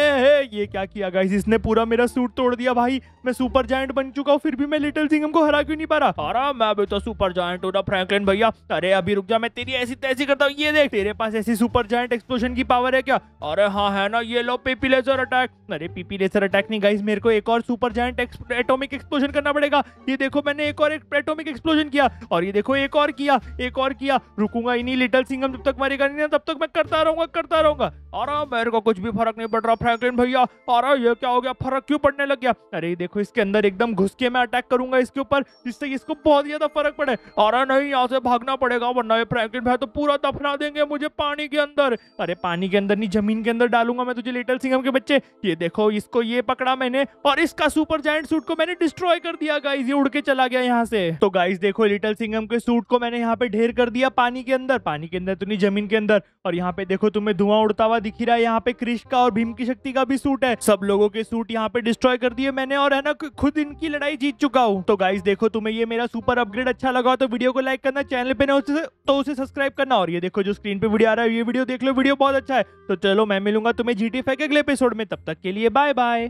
ये क्या किया गाइस इसने पूरा मेरा सूट तोड़ दिया भाई मैं सुपर जायंट बन चुका हूँ फिर भी मैं लिटिल सिंगम को हरा क्यों नहीं पा रहा अरे मैं अभी तो सुपर जायंट रहा फ्रैंकलिन भैया अरे अभी रुक जा मैं तेरी ऐसी तैसी करता हूँ ये देख तेरे पास ऐसी सुपर जायंट एक्सप्लोशन की पावर है क्या अरे हाँ है ना ये लो पीपी लेजर अटैक अरे पीपी लेजर अटैक नहीं गाइस मेरे को एक और सुपर जायंट एटोमिक एक्सप्लोशन करना पड़ेगा ये देखो मैंने एक और एटोमिक एक्सप्लोशन किया और ये देखो एक और किया एक और किया रुकूंगा ही लिटिल सिंगम जब तक मरेगा नहीं ना तब तक मैं करता रहूंगा करता रहूंगा अरे मेरे को कुछ भी फर्क नहीं पड़ रहा फ्रैंकलिन भैया अरे ये क्या हो गया फर्क क्यों पड़ने लग गया अरे देखो इसके अंदर एकदम घुस के मैं अटैक करूंगा इसके ऊपर जिससे इसको बहुत ज्यादा फर्क पड़े अरे नहीं यहाँ से भागना पड़ेगा वरना ये फ्रैंकलिन भाई तो पूरा दफना देंगे मुझे पानी के अंदर अरे पानी के अंदर नहीं जमीन के अंदर डालूंगा मैं तुझे लिटल सिंगम के बच्चे ये देखो इसको ये पकड़ा मैंने और इसका सुपर जायंट सूट को मैंने डिस्ट्रॉय कर दिया गाइज ये उड़ के चला गया यहाँ से तो गाइज देखो लिटल सिंगम के सूट को मैंने यहाँ पे ढेर कर दिया पानी के अंदर पानी के अंदर तो नहीं जमीन के अंदर और यहाँ पे देखो तुम्हें धुआं उड़ता हुआ दिख ही रहा है यहाँ पे कृष्ण का और भीम की शक्ति का भी सूट है सब लोगों के सूट यहाँ पे डिस्ट्रॉय कर दिए मैंने और है ना खुद इनकी लड़ाई जीत चुका हूँ तो गाइस देखो तुम्हें ये मेरा सुपर अपग्रेड अच्छा लगा तो वीडियो को लाइक करना चैनल पे ना उसे तो उसे सब्सक्राइब करना और ये देखो जो स्क्रीन पे वीडियो आ रहा है ये वीडियो देख लो वीडियो बहुत अच्छा है तो चलो मैं मिलूंगा तुम्हें जी टी के अगले एपिसोड में तब तक के लिए बाय बाय